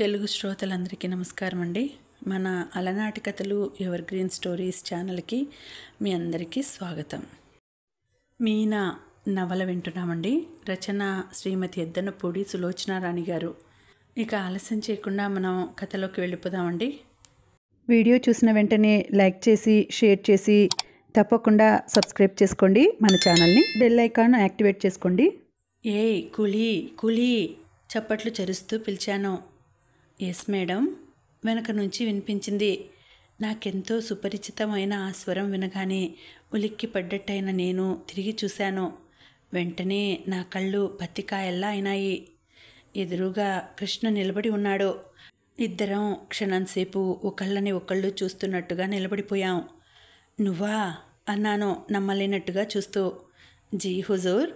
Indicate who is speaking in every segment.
Speaker 1: తెలుగు శ్రోతలందరికీ నమస్కారం అండి మన అలనాటి కథలు ఎవర్ గ్రీన్ స్టోరీస్ ఛానల్కి మీ అందరికీ స్వాగతం మీనా నవల వింటున్నామండి రచన శ్రీమతి ఎద్దనపూడి సులోచనారాణి గారు ఇక ఆలస్యం చేయకుండా మనం కథలోకి వెళ్ళిపోదామండి వీడియో చూసిన వెంటనే లైక్ చేసి షేర్ చేసి తప్పకుండా సబ్స్క్రైబ్ చేసుకోండి మన ఛానల్ని బెల్ ఐకాన్ యాక్టివేట్ చేసుకోండి ఏ కులి కులి చప్పట్లు చరుస్తూ పిలిచాను ఎస్ మేడం వెనక నుంచి వినిపించింది నాకెంతో సుపరిచితమైన ఆ స్వరం వినగానే ఉలిక్కి పడ్డట్టయిన నేను తిరిగి చూశాను వెంటనే నా కళ్ళు పత్తికాయల్లా అయినాయి ఎదురుగా కృష్ణ నిలబడి ఉన్నాడు ఇద్దరం క్షణంసేపు ఒకళ్ళని ఒకళ్ళు చూస్తున్నట్టుగా నిలబడిపోయాం నువ్వా అన్నాను నమ్మలేనట్టుగా చూస్తూ జీ హుజూర్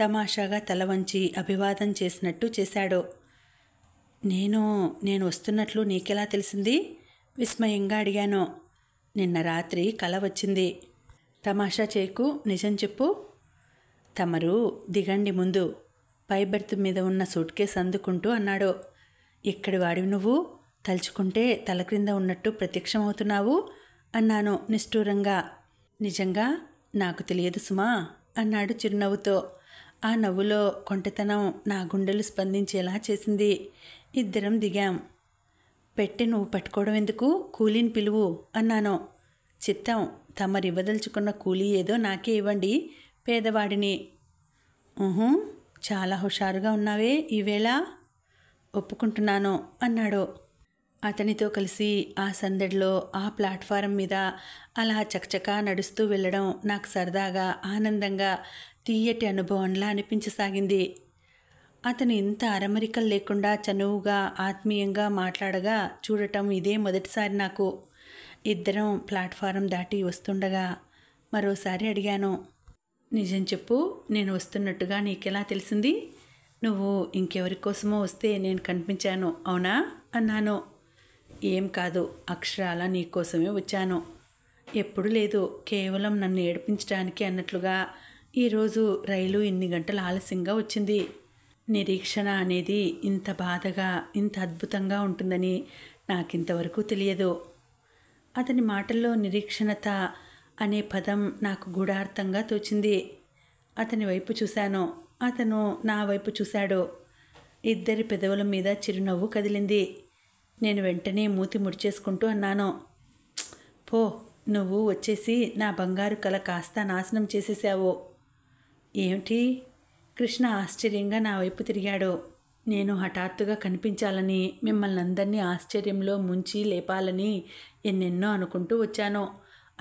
Speaker 1: తమాషాగా తల వంచి అభివాదం చేసినట్టు చేశాడు నేను నేను వస్తున్నట్లు నీకెలా తెలిసింది విస్మయంగా అడిగాను నిన్న రాత్రి కల వచ్చింది తమాషా చేకు నిజం చెప్పు తమరు దిగండి ముందు పై బెర్త్ మీద ఉన్న సూట్ కేసు అందుకుంటూ అన్నాడు ఇక్కడి వాడివి నువ్వు తలుచుకుంటే తల క్రింద ఉన్నట్టు ప్రత్యక్షమవుతున్నావు అన్నాను నిష్ఠూరంగా నిజంగా నాకు తెలియదు సుమా అన్నాడు చిరునవ్వుతో ఆ నవ్వులో కొంటతనం నా గుండెలు స్పందించేలా చేసింది ఇద్దరం దిగాం పెట్టె నువ్వు పట్టుకోవడం ఎందుకు కూలీని పిలువు అన్నాను చిత్తం ఇవ్వదలుచుకున్న కూలీ ఏదో నాకే ఇవ్వండి పేదవాడిని చాలా హుషారుగా ఉన్నావే ఈవేళ ఒప్పుకుంటున్నాను అన్నాడు అతనితో కలిసి ఆ సందడిలో ఆ ప్లాట్ఫారం మీద అలా చకచకా నడుస్తూ వెళ్ళడం నాకు సరదాగా ఆనందంగా తీయటి అనుభవంలా అనిపించసాగింది అతను ఇంత అరమరికలు లేకుండా చనువుగా ఆత్మీయంగా మాట్లాడగా చూడటం ఇదే మొదటిసారి నాకు ఇద్దరం ప్లాట్ఫారం దాటి వస్తుండగా మరోసారి అడిగాను నిజం చెప్పు నేను వస్తున్నట్టుగా నీకెలా తెలిసింది నువ్వు ఇంకెవరి కోసమో వస్తే నేను కనిపించాను అవునా అన్నాను ఏం కాదు అక్షరాల నీకోసమే వచ్చాను ఎప్పుడు లేదు కేవలం నన్ను ఏడిపించడానికి అన్నట్లుగా ఈరోజు రైలు ఇన్ని గంటలు ఆలస్యంగా వచ్చింది నిరీక్షణ అనేది ఇంత బాధగా ఇంత అద్భుతంగా ఉంటుందని నాకింతవరకు తెలియదు అతని మాటల్లో నిరీక్షణత అనే పదం నాకు గూఢార్థంగా తోచింది అతని వైపు చూశాను అతను నా వైపు చూశాడు ఇద్దరి పెదవుల మీద చిరునవ్వు కదిలింది నేను వెంటనే మూతి ముడిచేసుకుంటూ అన్నాను పో నువ్వు వచ్చేసి నా బంగారు కళ కాస్త నాశనం చేసేసావు ఏమిటి కృష్ణ ఆశ్చర్యంగా నా వైపు తిరిగాడు నేను హఠాత్తుగా కనిపించాలని మిమ్మల్ని అందరినీ ఆశ్చర్యంలో ముంచి లేపాలని ఎన్నెన్నో అనుకుంటూ వచ్చాను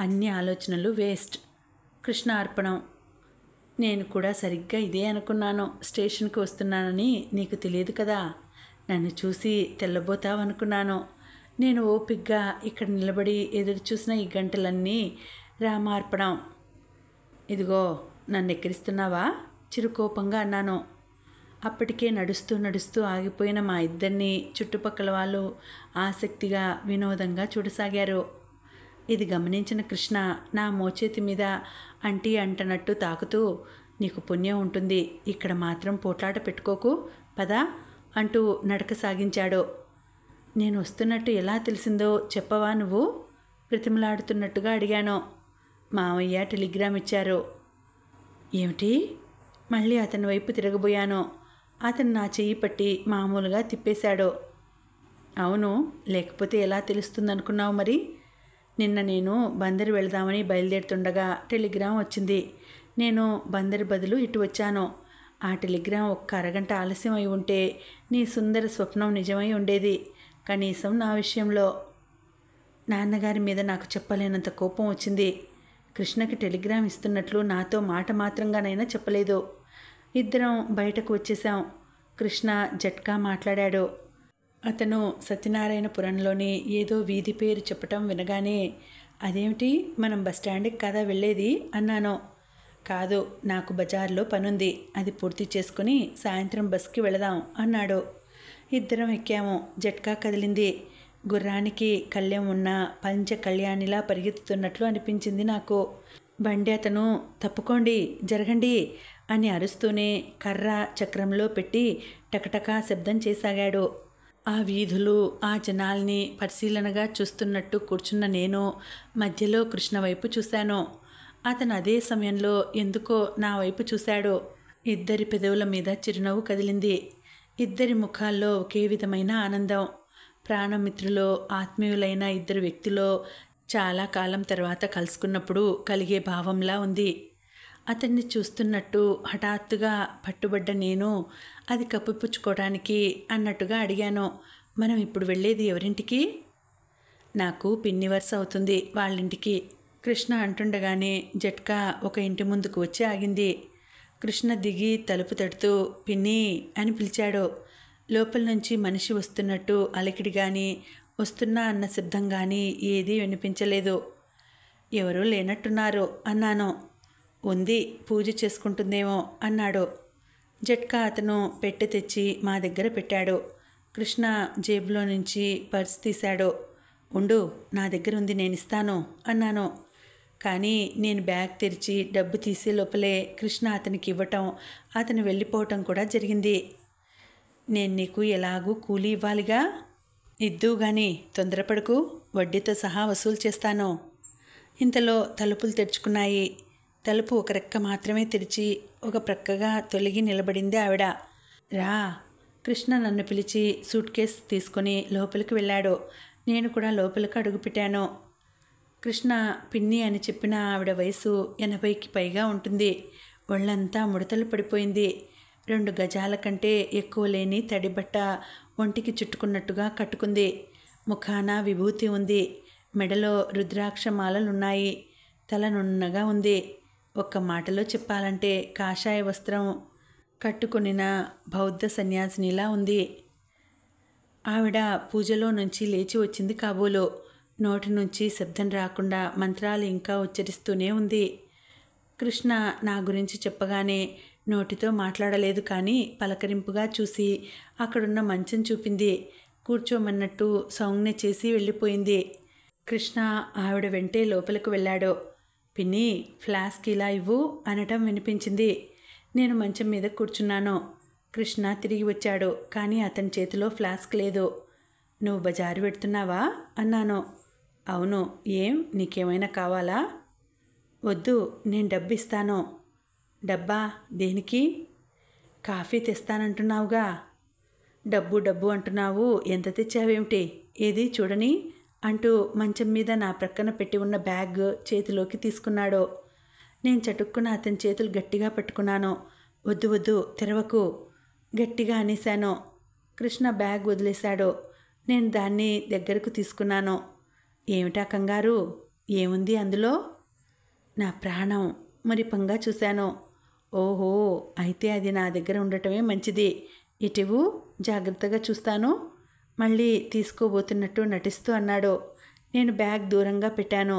Speaker 1: అన్ని ఆలోచనలు వేస్ట్ కృష్ణ అర్పణం నేను కూడా సరిగ్గా ఇదే అనుకున్నాను స్టేషన్కి వస్తున్నానని నీకు తెలియదు కదా నన్ను చూసి తెల్లబోతావనుకున్నాను నేను ఓపిగ్గా ఇక్కడ నిలబడి ఎదురు చూసిన ఈ గంటలన్నీ రామార్పణం ఇదిగో నన్ను ఎక్కిరిస్తున్నావా చిరుకోపంగా అన్నాను అప్పటికే నడుస్తూ నడుస్తూ ఆగిపోయిన మా ఇద్దరిని చుట్టుపక్కల వాళ్ళు ఆసక్తిగా వినోదంగా చూడసాగారు ఇది గమనించిన కృష్ణ నా మోచేతి మీద అంటీ అంటనట్టు తాకుతూ నీకు పుణ్యం ఉంటుంది ఇక్కడ మాత్రం పోట్లాట పెట్టుకోకు పదా అంటూ నడక సాగించాడు నేను వస్తున్నట్టు ఎలా తెలిసిందో చెప్పవా నువ్వు ప్రతిమలాడుతున్నట్టుగా అడిగాను మావయ్య టెలిగ్రామ్ ఇచ్చారు ఏమిటి మళ్ళీ అతని వైపు తిరగబోయాను అతను నా చెయ్యి పట్టి మామూలుగా తిప్పేశాడు అవును లేకపోతే ఎలా తెలుస్తుందనుకున్నావు మరి నిన్న నేను బందరు వెళదామని బయలుదేరుతుండగా టెలిగ్రామ్ వచ్చింది నేను బందర్ బదులు ఇటు వచ్చాను ఆ టెలిగ్రామ్ ఒక్క అరగంట ఆలస్యం అయి ఉంటే నీ సుందర స్వప్నం నిజమై ఉండేది కనీసం నా విషయంలో నాన్నగారి మీద నాకు చెప్పలేనంత కోపం వచ్చింది కృష్ణకి టెలిగ్రామ్ ఇస్తున్నట్లు నాతో మాట మాత్రంగానైనా చెప్పలేదు ఇద్దరం బయటకు వచ్చేసాం కృష్ణ జట్కా మాట్లాడాడు అతను సత్యనారాయణపురంలోని ఏదో వీధి పేరు చెప్పటం వినగానే అదేమిటి మనం బస్టాండ్కి కదా వెళ్ళేది అన్నాను కాదు నాకు బజార్లో పనుంది అది పూర్తి చేసుకుని సాయంత్రం బస్కి వెళదాం అన్నాడు ఇద్దరం ఎక్కాము జట్కా కదిలింది గుర్రానికి కళ్యం ఉన్న పంచ కళ్యాణిలా పరిగెత్తుతున్నట్లు అనిపించింది నాకు బండి అతను తప్పుకోండి జరగండి అని అరుస్తూనే కర్ర చక్రంలో పెట్టి టకటకా శబ్దం చేసాగాడు ఆ వీధులు ఆ జనాల్ని పరిశీలనగా చూస్తున్నట్టు కూర్చున్న నేను మధ్యలో కృష్ణ వైపు చూశాను అతను అదే సమయంలో ఎందుకో నా వైపు చూశాడు ఇద్దరి పెదవుల మీద చిరునవ్వు కదిలింది ఇద్దరి ముఖాల్లో ఒకే విధమైన ఆనందం ప్రాణమిత్రులో ఆత్మీయులైన ఇద్దరు వ్యక్తులు చాలా కాలం తర్వాత కలుసుకున్నప్పుడు కలిగే భావంలా ఉంది అతన్ని చూస్తున్నట్టు హఠాత్తుగా పట్టుబడ్డ నేను అది కప్పిపుచ్చుకోవడానికి అన్నట్టుగా అడిగాను మనం ఇప్పుడు వెళ్ళేది ఎవరింటికి నాకు పిన్ని వరుస అవుతుంది వాళ్ళింటికి కృష్ణ అంటుండగానే జట్కా ఒక ఇంటి ముందుకు వచ్చి ఆగింది కృష్ణ దిగి తలుపు తడుతూ పిన్ని అని పిలిచాడు లోపల నుంచి మనిషి వస్తున్నట్టు అలికిడి కానీ వస్తున్నా అన్న సిద్ధంగాని కానీ ఏదీ వినిపించలేదు ఎవరూ లేనట్టున్నారు అన్నాను ఉంది పూజ చేసుకుంటుందేమో అన్నాడు జట్కా అతను పెట్టి తెచ్చి మా దగ్గర పెట్టాడు కృష్ణ జేబులో నుంచి పర్స్ తీశాడు ఉండు నా దగ్గర ఉంది నేను ఇస్తాను అన్నాను కానీ నేను బ్యాగ్ తెరిచి డబ్బు తీసే లోపలే కృష్ణ అతనికి ఇవ్వటం అతను వెళ్ళిపోవటం కూడా జరిగింది నేను నీకు ఎలాగూ కూలి ఇవ్వాలిగా ఇద్దు గాని తొందరపడకు వడ్డీతో సహా వసూలు చేస్తాను ఇంతలో తలుపులు తెరుచుకున్నాయి తలుపు ఒక రెక్క మాత్రమే తెరిచి ఒక ప్రక్కగా తొలగి నిలబడింది ఆవిడ రా కృష్ణ నన్ను పిలిచి సూట్ కేస్ తీసుకుని లోపలికి వెళ్ళాడు నేను కూడా లోపలికి అడుగుపెట్టాను కృష్ణ పిన్ని అని చెప్పిన ఆవిడ వయసు ఎనభైకి పైగా ఉంటుంది ఒళ్ళంతా ముడతలు పడిపోయింది రెండు గజాల కంటే ఎక్కువ లేని తడిబట్ట ఒంటికి చుట్టుకున్నట్టుగా కట్టుకుంది ముఖాన విభూతి ఉంది మెడలో రుద్రాక్షమాలలున్నాయి తల నున్నగా ఉంది ఒక్క మాటలో చెప్పాలంటే కాషాయ వస్త్రం కట్టుకుని బౌద్ధ సన్యాసినిలా ఉంది ఆవిడ పూజలో నుంచి లేచి వచ్చింది కాబోలో నోటి నుంచి శబ్దం రాకుండా మంత్రాలు ఇంకా ఉచ్చరిస్తూనే ఉంది కృష్ణ నా గురించి చెప్పగానే నోటితో మాట్లాడలేదు కానీ పలకరింపుగా చూసి అక్కడున్న మంచం చూపింది కూర్చోమన్నట్టు సౌజ్ఞ చేసి వెళ్ళిపోయింది కృష్ణ ఆవిడ వెంటే లోపలికి వెళ్ళాడు పిన్ని ఫ్లాస్క్ ఇలా ఇవ్వు అనటం వినిపించింది నేను మంచం మీద కూర్చున్నాను కృష్ణ తిరిగి వచ్చాడు కానీ అతని చేతిలో ఫ్లాస్క్ లేదు నువ్వు బజారు పెడుతున్నావా అన్నాను అవును ఏం నీకేమైనా కావాలా వద్దు నేను డబ్బు ఇస్తాను డబ్బా దేనికి కాఫీ తెస్తానంటున్నావుగా డబ్బు డబ్బు అంటున్నావు ఎంత తెచ్చావేమిటి ఏది చూడని అంటూ మంచం మీద నా ప్రక్కన పెట్టి ఉన్న బ్యాగ్ చేతిలోకి తీసుకున్నాడు నేను చటుక్కున అతని చేతులు గట్టిగా పట్టుకున్నాను వద్దు వద్దు తెరవకు గట్టిగా అనేశాను కృష్ణ బ్యాగ్ వదిలేశాడు నేను దాన్ని దగ్గరకు తీసుకున్నాను ఏమిటా కంగారు ఏముంది అందులో నా ప్రాణం పంగా చూశాను ఓహో అయితే అది నా దగ్గర ఉండటమే మంచిది ఇటువు జాగ్రత్తగా చూస్తాను మళ్ళీ తీసుకోబోతున్నట్టు నటిస్తూ అన్నాడు నేను బ్యాగ్ దూరంగా పెట్టాను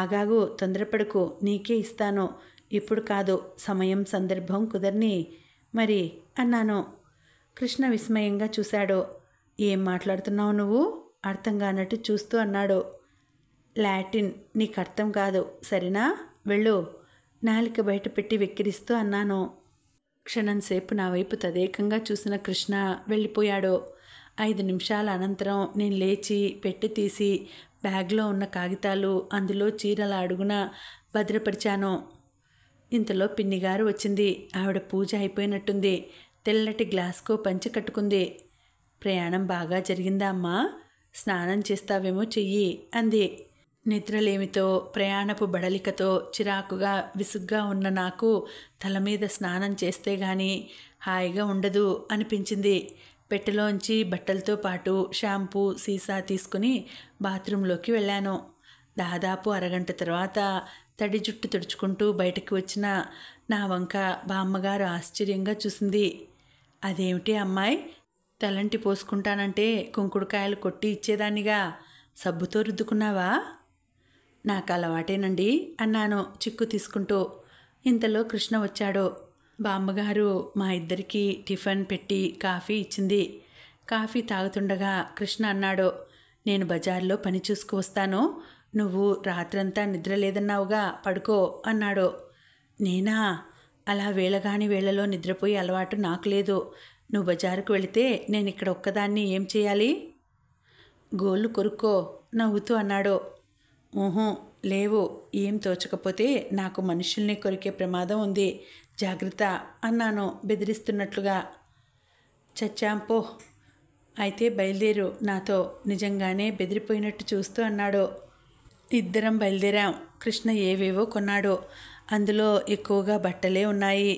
Speaker 1: ఆగాగు తొందరపడుకు నీకే ఇస్తాను ఇప్పుడు కాదు సమయం సందర్భం కుదరని మరి అన్నాను కృష్ణ విస్మయంగా చూశాడు ఏం మాట్లాడుతున్నావు నువ్వు అర్థం కానట్టు చూస్తూ అన్నాడు లాటిన్ నీకు అర్థం కాదు సరేనా వెళ్ళు నాలిక బయట పెట్టి వెక్కిరిస్తూ అన్నాను క్షణం సేపు నా వైపు తదేకంగా చూసిన కృష్ణ వెళ్ళిపోయాడు ఐదు నిమిషాల అనంతరం నేను లేచి పెట్టి తీసి బ్యాగ్లో ఉన్న కాగితాలు అందులో చీరల అడుగున భద్రపరిచాను ఇంతలో పిన్నిగారు వచ్చింది ఆవిడ పూజ అయిపోయినట్టుంది తెల్లటి గ్లాస్కు పంచి కట్టుకుంది ప్రయాణం బాగా జరిగిందా అమ్మా స్నానం చేస్తావేమో చెయ్యి అంది నిద్రలేమితో ప్రయాణపు బడలికతో చిరాకుగా విసుగ్గా ఉన్న నాకు తల మీద స్నానం చేస్తే గాని హాయిగా ఉండదు అనిపించింది పెట్టెలోంచి బట్టలతో పాటు షాంపూ సీసా తీసుకుని బాత్రూంలోకి వెళ్ళాను దాదాపు అరగంట తర్వాత తడి జుట్టు తుడుచుకుంటూ బయటకు వచ్చిన నా వంక బామ్మగారు ఆశ్చర్యంగా చూసింది అదేమిటి అమ్మాయి తలంటి పోసుకుంటానంటే కుంకుడుకాయలు కొట్టి ఇచ్చేదాన్నిగా సబ్బుతో రుద్దుకున్నావా నాకు అలవాటేనండి అన్నాను చిక్కు తీసుకుంటూ ఇంతలో కృష్ణ వచ్చాడు బామ్మగారు మా ఇద్దరికి టిఫిన్ పెట్టి కాఫీ ఇచ్చింది కాఫీ తాగుతుండగా కృష్ణ అన్నాడు నేను బజార్లో పని చూసుకువస్తాను నువ్వు రాత్రంతా నిద్ర లేదన్నావుగా పడుకో అన్నాడు నేనా అలా వేళగాని వేళలో నిద్రపోయే అలవాటు నాకు లేదు నువ్వు బజారుకు వెళితే నేను ఇక్కడ ఒక్కదాన్ని ఏం చేయాలి గోళ్ళు కొరుక్కో నవ్వుతూ అన్నాడు ఊహూ లేవు ఏం తోచకపోతే నాకు మనుషుల్ని కొరికే ప్రమాదం ఉంది జాగ్రత్త అన్నాను బెదిరిస్తున్నట్లుగా చచ్చాంపో అయితే బయలుదేరు నాతో నిజంగానే బెదిరిపోయినట్టు చూస్తూ అన్నాడు ఇద్దరం బయలుదేరాం కృష్ణ ఏవేవో కొన్నాడు అందులో ఎక్కువగా బట్టలే ఉన్నాయి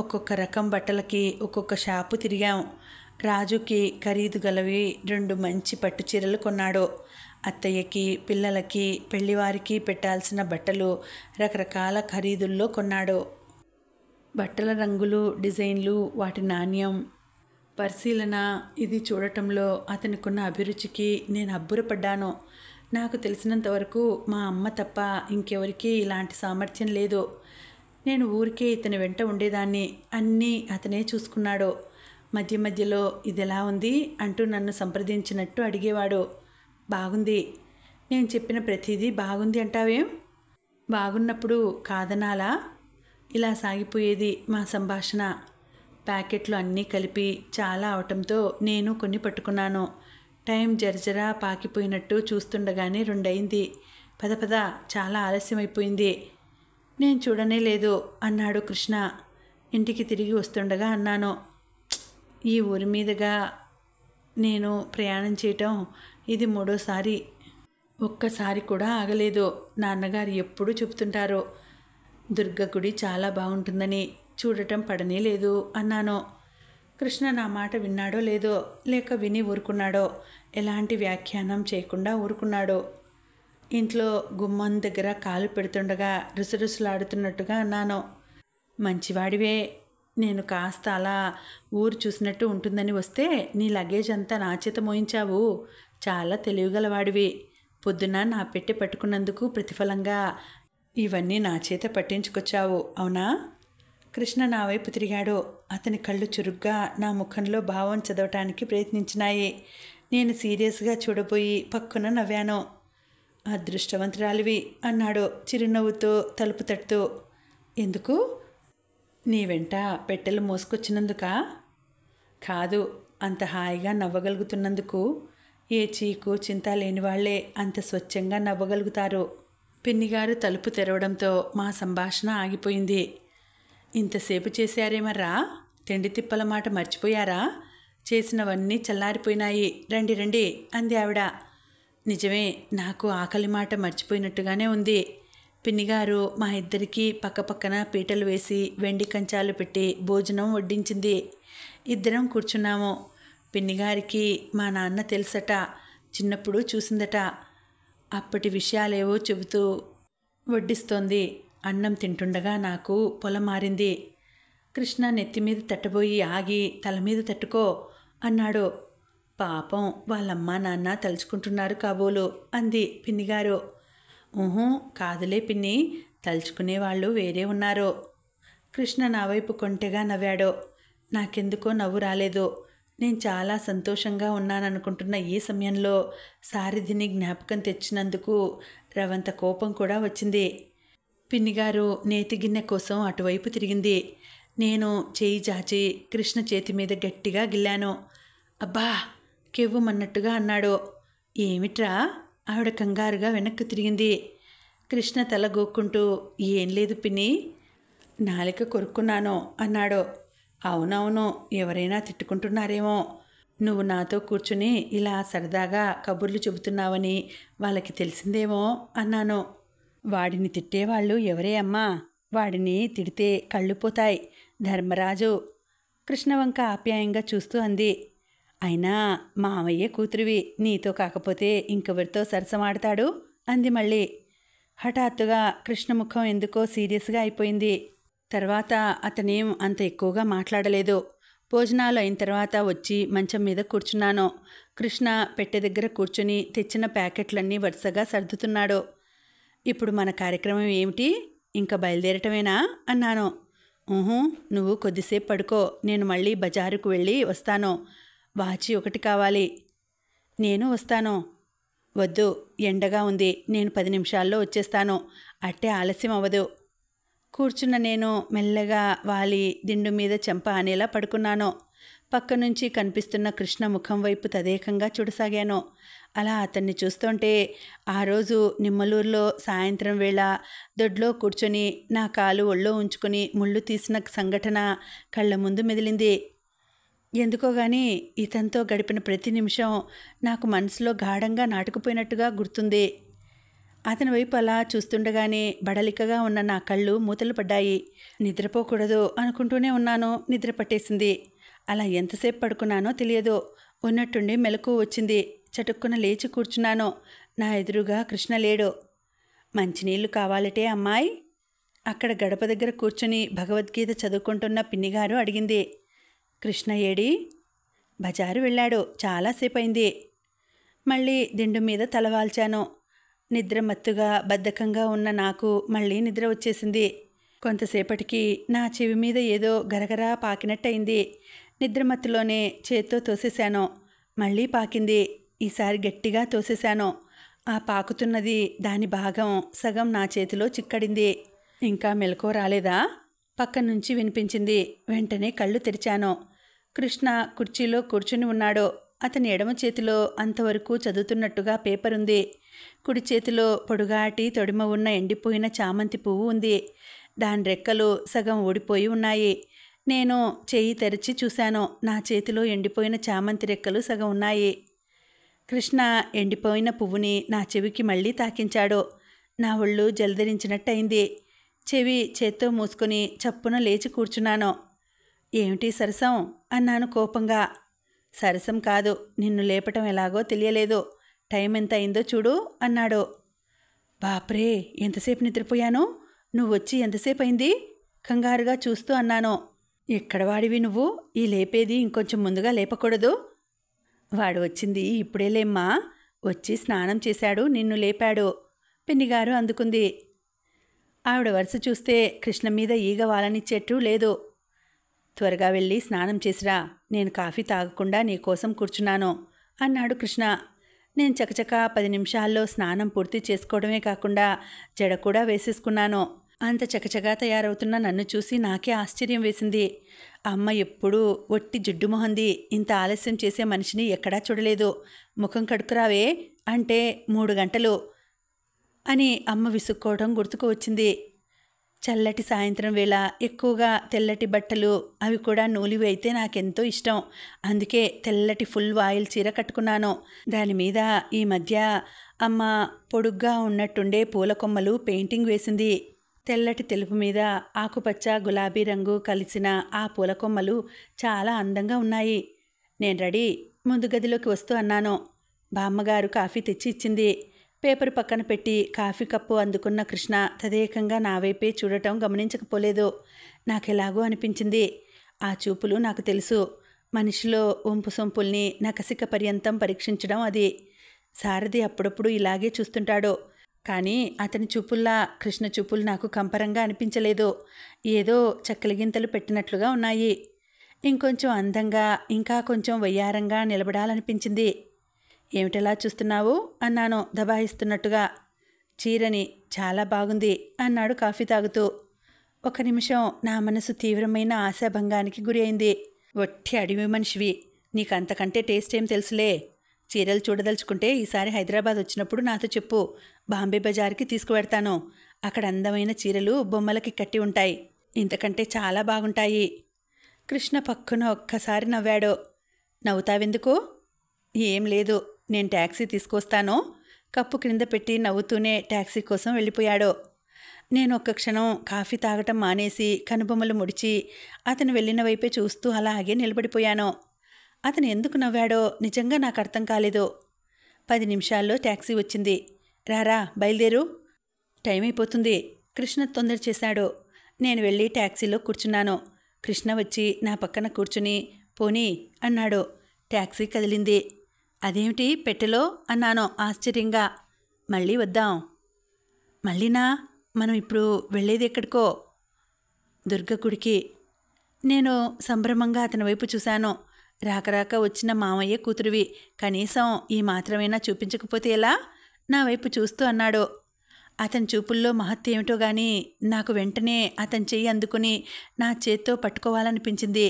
Speaker 1: ఒక్కొక్క రకం బట్టలకి ఒక్కొక్క షాపు తిరిగాం రాజుకి ఖరీదు గలవి రెండు మంచి పట్టు చీరలు కొన్నాడు అత్తయ్యకి పిల్లలకి పెళ్లివారికి పెట్టాల్సిన బట్టలు రకరకాల ఖరీదుల్లో కొన్నాడు బట్టల రంగులు డిజైన్లు వాటి నాణ్యం పరిశీలన ఇది చూడటంలో అతనికున్న అభిరుచికి నేను అబ్బురపడ్డాను నాకు తెలిసినంతవరకు మా అమ్మ తప్ప ఇంకెవరికీ ఇలాంటి సామర్థ్యం లేదు నేను ఊరికే ఇతని వెంట ఉండేదాన్ని అన్నీ అతనే చూసుకున్నాడు మధ్య మధ్యలో ఇది ఎలా ఉంది అంటూ నన్ను సంప్రదించినట్టు అడిగేవాడు బాగుంది నేను చెప్పిన ప్రతిదీ బాగుంది అంటావేం బాగున్నప్పుడు కాదనాలా ఇలా సాగిపోయేది మా సంభాషణ ప్యాకెట్లు అన్నీ కలిపి చాలా అవటంతో నేను కొన్ని పట్టుకున్నాను టైం జరజరా పాకిపోయినట్టు చూస్తుండగానే రెండయింది పద పద చాలా ఆలస్యమైపోయింది నేను చూడనే లేదు అన్నాడు కృష్ణ ఇంటికి తిరిగి వస్తుండగా అన్నాను ఈ ఊరి మీదుగా నేను ప్రయాణం చేయటం ఇది మూడోసారి ఒక్కసారి కూడా ఆగలేదు నాన్నగారు ఎప్పుడూ చెబుతుంటారు దుర్గ గుడి చాలా బాగుంటుందని చూడటం పడనే లేదు అన్నాను కృష్ణ నా మాట విన్నాడో లేదో లేక విని ఊరుకున్నాడో ఎలాంటి వ్యాఖ్యానం చేయకుండా ఊరుకున్నాడో ఇంట్లో గుమ్మం దగ్గర కాలు పెడుతుండగా రుసరుసలాడుతున్నట్టుగా అన్నాను మంచివాడివే నేను కాస్త అలా ఊరు చూసినట్టు ఉంటుందని వస్తే నీ లగేజ్ అంతా నా చేత మోయించావు చాలా తెలివిగలవాడివి పొద్దున నా పెట్టి పట్టుకున్నందుకు ప్రతిఫలంగా ఇవన్నీ నా చేత పట్టించుకొచ్చావు అవునా కృష్ణ నా వైపు తిరిగాడు అతని కళ్ళు చురుగ్గా నా ముఖంలో భావం చదవటానికి ప్రయత్నించినాయి నేను సీరియస్గా చూడబోయి పక్కున నవ్వాను అదృష్టవంతురాలివి అన్నాడు చిరునవ్వుతో తలుపు తట్టుతూ ఎందుకు నీ వెంట పెట్టెలు మోసుకొచ్చినందుక కాదు అంత హాయిగా నవ్వగలుగుతున్నందుకు ఏ చీకు చింత లేని వాళ్లే అంత స్వచ్ఛంగా నవ్వగలుగుతారు పిన్నిగారు తలుపు తెరవడంతో మా సంభాషణ ఆగిపోయింది ఇంతసేపు చేశారేమర్రా తిండి తిప్పల మాట మర్చిపోయారా చేసినవన్నీ చల్లారిపోయినాయి రండి రండి అంది ఆవిడ నిజమే నాకు ఆకలి మాట మర్చిపోయినట్టుగానే ఉంది పిన్నిగారు మా ఇద్దరికీ పక్కపక్కన పీటలు వేసి వెండి కంచాలు పెట్టి భోజనం వడ్డించింది ఇద్దరం కూర్చున్నాము పిన్నిగారికి మా నాన్న తెలుసట చిన్నప్పుడు చూసిందట అప్పటి విషయాలేవో చెబుతూ వడ్డిస్తోంది అన్నం తింటుండగా నాకు పొలం మారింది కృష్ణ నెత్తి మీద తట్టబోయి ఆగి తల మీద తట్టుకో అన్నాడు పాపం వాళ్ళమ్మ నాన్న తలుచుకుంటున్నారు కాబోలు అంది పిన్నిగారు ఊహూ కాదులే పిన్ని తలుచుకునేవాళ్ళు వేరే ఉన్నారు కృష్ణ నా వైపు కొంటెగా నవ్వాడు నాకెందుకో నవ్వు రాలేదు నేను చాలా సంతోషంగా ఉన్నాననుకుంటున్న ఈ సమయంలో సారథిని జ్ఞాపకం తెచ్చినందుకు రవంత కోపం కూడా వచ్చింది పిన్నిగారు నేతి గిన్నె కోసం అటువైపు తిరిగింది నేను చేయి జాచి కృష్ణ చేతి మీద గట్టిగా గిల్లాను అబ్బా కెవ్వమన్నట్టుగా అన్నాడు ఏమిట్రా ఆవిడ కంగారుగా వెనక్కు తిరిగింది కృష్ణ తల గోక్కుంటూ ఏం లేదు పిన్ని నాలిక కొరుక్కున్నాను అన్నాడు అవునవును ఎవరైనా తిట్టుకుంటున్నారేమో నువ్వు నాతో కూర్చుని ఇలా సరదాగా కబుర్లు చెబుతున్నావని వాళ్ళకి తెలిసిందేమో అన్నాను వాడిని తిట్టేవాళ్ళు ఎవరే అమ్మా వాడిని తిడితే కళ్ళుపోతాయి ధర్మరాజు కృష్ణవంక ఆప్యాయంగా చూస్తూ అంది అయినా మావయ్య కూతురివి నీతో కాకపోతే ఇంకెవరితో సరసమాడతాడు అంది మళ్ళీ హఠాత్తుగా కృష్ణముఖం ఎందుకో సీరియస్గా అయిపోయింది తర్వాత అతనేం అంత ఎక్కువగా మాట్లాడలేదు భోజనాలు అయిన తర్వాత వచ్చి మంచం మీద కూర్చున్నాను కృష్ణ పెట్టె దగ్గర కూర్చుని తెచ్చిన ప్యాకెట్లన్నీ వరుసగా సర్దుతున్నాడు ఇప్పుడు మన కార్యక్రమం ఏమిటి ఇంకా బయలుదేరటమేనా అన్నాను నువ్వు కొద్దిసేపు పడుకో నేను మళ్ళీ బజారుకు వెళ్ళి వస్తాను వాచి ఒకటి కావాలి నేను వస్తాను వద్దు ఎండగా ఉంది నేను పది నిమిషాల్లో వచ్చేస్తాను అట్టే ఆలస్యం అవ్వదు కూర్చున్న నేను మెల్లగా వాలి దిండు మీద చెంప అనేలా పడుకున్నాను పక్క నుంచి కనిపిస్తున్న కృష్ణ ముఖం వైపు తదేకంగా చూడసాగాను అలా అతన్ని చూస్తుంటే ఆ రోజు నిమ్మలూరులో సాయంత్రం వేళ దొడ్లో కూర్చొని నా కాలు ఒళ్ళో ఉంచుకుని ముళ్ళు తీసిన సంఘటన కళ్ళ ముందు మెదిలింది ఎందుకో గాని ఇతనితో గడిపిన ప్రతి నిమిషం నాకు మనసులో గాఢంగా నాటుకుపోయినట్టుగా గుర్తుంది అతని వైపు అలా చూస్తుండగానే బడలికగా ఉన్న నా కళ్ళు మూతలు పడ్డాయి నిద్రపోకూడదు అనుకుంటూనే ఉన్నాను నిద్ర పట్టేసింది అలా ఎంతసేపు పడుకున్నానో తెలియదు ఉన్నట్టుండి మెలకు వచ్చింది చటుక్కున లేచి కూర్చున్నాను నా ఎదురుగా కృష్ణ లేడు మంచినీళ్ళు కావాలటే అమ్మాయి అక్కడ గడప దగ్గర కూర్చుని భగవద్గీత చదువుకుంటున్న పిన్నిగారు అడిగింది కృష్ణ ఏడి బజారు వెళ్ళాడు చాలాసేపు అయింది మళ్ళీ దిండు మీద తలవాల్చాను నిద్రమత్తుగా బద్ధకంగా ఉన్న నాకు మళ్ళీ నిద్ర వచ్చేసింది కొంతసేపటికి నా చెవి మీద ఏదో గరగరా పాకినట్టయింది నిద్రమత్తులోనే చేత్తో తోసేశాను మళ్ళీ పాకింది ఈసారి గట్టిగా తోసేశాను ఆ పాకుతున్నది దాని భాగం సగం నా చేతిలో చిక్కడింది ఇంకా మెలకో రాలేదా పక్క నుంచి వినిపించింది వెంటనే కళ్ళు తెరిచాను కృష్ణ కుర్చీలో కూర్చుని ఉన్నాడు అతని ఎడమ చేతిలో అంతవరకు చదువుతున్నట్టుగా పేపర్ ఉంది కుడి చేతిలో పొడుగాటి తొడిమ ఉన్న ఎండిపోయిన చామంతి పువ్వు ఉంది దాని రెక్కలు సగం ఓడిపోయి ఉన్నాయి నేను చేయి తెరిచి చూశాను నా చేతిలో ఎండిపోయిన చామంతి రెక్కలు సగం ఉన్నాయి కృష్ణ ఎండిపోయిన పువ్వుని నా చెవికి మళ్ళీ తాకించాడు నా ఒళ్ళు జలధరించినట్టయింది చెవి చేత్తో మూసుకొని చప్పున లేచి కూర్చున్నాను ఏమిటి సరసం అన్నాను కోపంగా సరసం కాదు నిన్ను లేపటం ఎలాగో తెలియలేదు టైం ఎంత అయిందో చూడు అన్నాడు బాప్రే ఎంతసేపు నిద్రపోయాను నువ్వు వచ్చి ఎంతసేపు అయింది కంగారుగా చూస్తూ అన్నాను ఎక్కడవాడివి నువ్వు ఈ లేపేది ఇంకొంచెం ముందుగా లేపకూడదు వాడు వచ్చింది ఇప్పుడే లేమ్మా వచ్చి స్నానం చేశాడు నిన్ను లేపాడు పిన్నిగారు అందుకుంది ఆవిడ వరుస చూస్తే కృష్ణ మీద ఈగ వాలనిచ్చేట్టు లేదు త్వరగా వెళ్ళి స్నానం చేసిరా నేను కాఫీ తాగకుండా నీకోసం కూర్చున్నాను అన్నాడు కృష్ణ నేను చకచక పది నిమిషాల్లో స్నానం పూర్తి చేసుకోవడమే కాకుండా జడ కూడా వేసేసుకున్నాను అంత చకచగా తయారవుతున్న నన్ను చూసి నాకే ఆశ్చర్యం వేసింది అమ్మ ఎప్పుడూ ఒట్టి జిడ్డు మొహంది ఇంత ఆలస్యం చేసే మనిషిని ఎక్కడా చూడలేదు ముఖం కడుకురావే అంటే మూడు గంటలు అని అమ్మ విసుక్కోవడం గుర్తుకు వచ్చింది చల్లటి సాయంత్రం వేళ ఎక్కువగా తెల్లటి బట్టలు అవి కూడా నూలివి అయితే నాకెంతో ఇష్టం అందుకే తెల్లటి ఫుల్ వాయిల్ చీర కట్టుకున్నాను దాని మీద ఈ మధ్య అమ్మ పొడుగ్గా ఉన్నట్టుండే పూల కొమ్మలు పెయింటింగ్ వేసింది తెల్లటి తెలుపు మీద ఆకుపచ్చ గులాబీ రంగు కలిసిన ఆ పూల కొమ్మలు చాలా అందంగా ఉన్నాయి నేను రెడీ ముందు గదిలోకి వస్తూ అన్నాను బామ్మగారు కాఫీ తెచ్చి ఇచ్చింది పేపర్ పక్కన పెట్టి కాఫీ కప్పు అందుకున్న కృష్ణ తదేకంగా నా వైపే చూడటం గమనించకపోలేదు నాకెలాగో అనిపించింది ఆ చూపులు నాకు తెలుసు మనిషిలో ఒంపు సొంపుల్ని నకసిక పర్యంతం పరీక్షించడం అది సారథి అప్పుడప్పుడు ఇలాగే చూస్తుంటాడు కానీ అతని చూపుల్లా కృష్ణ చూపులు నాకు కంపరంగా అనిపించలేదు ఏదో చక్కలిగింతలు పెట్టినట్లుగా ఉన్నాయి ఇంకొంచెం అందంగా ఇంకా కొంచెం వయ్యారంగా నిలబడాలనిపించింది ఏమిటలా చూస్తున్నావు అన్నాను దబాయిస్తున్నట్టుగా చీరని చాలా బాగుంది అన్నాడు కాఫీ తాగుతూ ఒక నిమిషం నా మనసు తీవ్రమైన ఆశాభంగానికి గురి అయింది ఒట్టి అడివి మనిషివి నీకంతకంటే టేస్ట్ ఏం తెలుసులే చీరలు చూడదలుచుకుంటే ఈసారి హైదరాబాద్ వచ్చినప్పుడు నాతో చెప్పు బాంబే బజార్కి తీసుకువెడతాను అక్కడ అందమైన చీరలు బొమ్మలకి కట్టి ఉంటాయి ఇంతకంటే చాలా బాగుంటాయి కృష్ణ పక్కున ఒక్కసారి నవ్వాడు నవ్వుతావెందుకు ఏం లేదు నేను ట్యాక్సీ తీసుకొస్తాను కప్పు క్రింద పెట్టి నవ్వుతూనే ట్యాక్సీ కోసం వెళ్ళిపోయాడు నేను ఒక్క క్షణం కాఫీ తాగటం మానేసి కనుబొమ్మలు ముడిచి అతను వెళ్ళిన వైపే చూస్తూ అలాగే నిలబడిపోయాను అతను ఎందుకు నవ్వాడో నిజంగా నాకు అర్థం కాలేదు పది నిమిషాల్లో ట్యాక్సీ వచ్చింది రారా బయలుదేరు టైం అయిపోతుంది కృష్ణ తొందర చేశాడు నేను వెళ్ళి ట్యాక్సీలో కూర్చున్నాను కృష్ణ వచ్చి నా పక్కన కూర్చుని పోనీ అన్నాడు ట్యాక్సీ కదిలింది అదేమిటి పెట్టెలో అన్నాను ఆశ్చర్యంగా మళ్ళీ వద్దాం మళ్ళీనా మనం ఇప్పుడు వెళ్ళేది ఎక్కడికో దుర్గ గుడికి నేను సంభ్రమంగా అతని వైపు చూశాను రాకరాక వచ్చిన మామయ్య కూతురివి కనీసం ఈ మాత్రమైనా చూపించకపోతే ఎలా నా వైపు చూస్తూ అన్నాడు అతని చూపుల్లో మహత్యం ఏమిటో గాని నాకు వెంటనే అతని చెయ్యి అందుకుని నా చేత్తో పట్టుకోవాలనిపించింది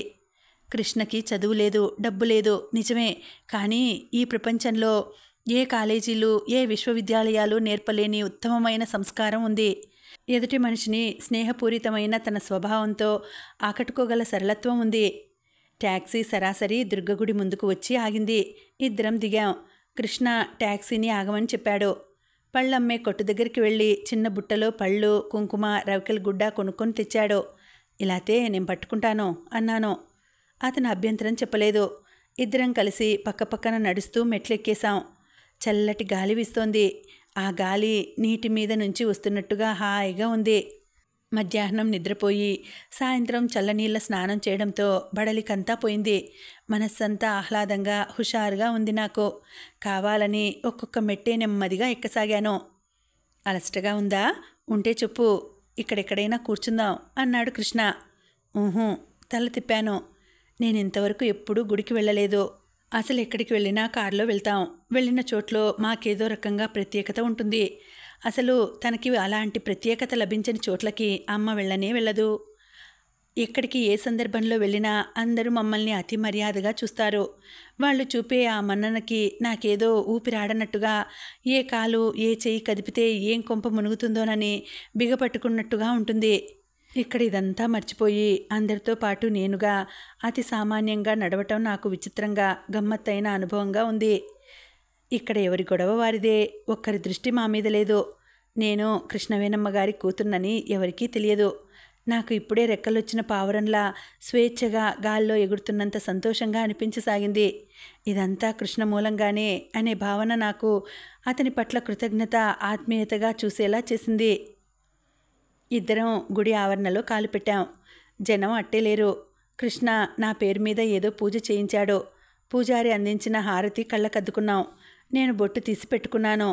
Speaker 1: కృష్ణకి చదువు లేదు డబ్బు లేదు నిజమే కానీ ఈ ప్రపంచంలో ఏ కాలేజీలు ఏ విశ్వవిద్యాలయాలు నేర్పలేని ఉత్తమమైన సంస్కారం ఉంది ఎదుటి మనిషిని స్నేహపూరితమైన తన స్వభావంతో ఆకట్టుకోగల సరళత్వం ఉంది ట్యాక్సీ సరాసరి దుర్గగుడి ముందుకు వచ్చి ఆగింది ఇద్దరం దిగాం కృష్ణ ట్యాక్సీని ఆగమని చెప్పాడు పళ్ళమ్మే కొట్టు దగ్గరికి వెళ్ళి చిన్న బుట్టలో పళ్ళు కుంకుమ రవికల గుడ్డ కొనుక్కొని తెచ్చాడు ఇలాతే నేను పట్టుకుంటాను అన్నాను అతను అభ్యంతరం చెప్పలేదు ఇద్దరం కలిసి పక్కపక్కన నడుస్తూ మెట్లెక్కేశాం చల్లటి గాలి వీస్తోంది ఆ గాలి నీటి మీద నుంచి వస్తున్నట్టుగా హాయిగా ఉంది మధ్యాహ్నం నిద్రపోయి సాయంత్రం చల్లనీళ్ళ స్నానం చేయడంతో బడలికంతా పోయింది మనస్సంతా ఆహ్లాదంగా హుషారుగా ఉంది నాకు కావాలని ఒక్కొక్క మెట్టే నెమ్మదిగా ఎక్కసాగాను అలసటగా ఉందా ఉంటే చెప్పు ఇక్కడెక్కడైనా కూర్చుందాం అన్నాడు కృష్ణ ఊహూ తల తిప్పాను నేను ఇంతవరకు ఎప్పుడూ గుడికి వెళ్ళలేదు అసలు ఎక్కడికి వెళ్ళినా కారులో వెళ్తాం వెళ్ళిన చోట్లో మాకేదో రకంగా ప్రత్యేకత ఉంటుంది అసలు తనకి అలాంటి ప్రత్యేకత లభించని చోట్లకి అమ్మ వెళ్ళనే వెళ్ళదు ఎక్కడికి ఏ సందర్భంలో వెళ్ళినా అందరూ మమ్మల్ని అతి మర్యాదగా చూస్తారు వాళ్ళు చూపే ఆ మన్ననకి నాకేదో ఊపిరాడనట్టుగా ఏ కాలు ఏ చేయి కదిపితే ఏం కొంప మునుగుతుందోనని బిగపట్టుకున్నట్టుగా ఉంటుంది ఇక్కడ ఇదంతా మర్చిపోయి అందరితో పాటు నేనుగా అతి సామాన్యంగా నడవటం నాకు విచిత్రంగా గమ్మత్తైన అనుభవంగా ఉంది ఇక్కడ ఎవరి గొడవ వారిదే ఒక్కరి దృష్టి మా మీద లేదు నేను కృష్ణవేనమ్మ గారి కూతున్నని ఎవరికీ తెలియదు నాకు ఇప్పుడే రెక్కలొచ్చిన పావురంలా స్వేచ్ఛగా గాల్లో ఎగురుతున్నంత సంతోషంగా అనిపించసాగింది ఇదంతా కృష్ణ మూలంగానే అనే భావన నాకు అతని పట్ల కృతజ్ఞత ఆత్మీయతగా చూసేలా చేసింది ఇద్దరం గుడి ఆవరణలో కాలు పెట్టాం జనం లేరు కృష్ణ నా పేరు మీద ఏదో పూజ చేయించాడు పూజారి అందించిన హారతి కళ్ళకద్దుకున్నాం నేను బొట్టు తీసి పెట్టుకున్నాను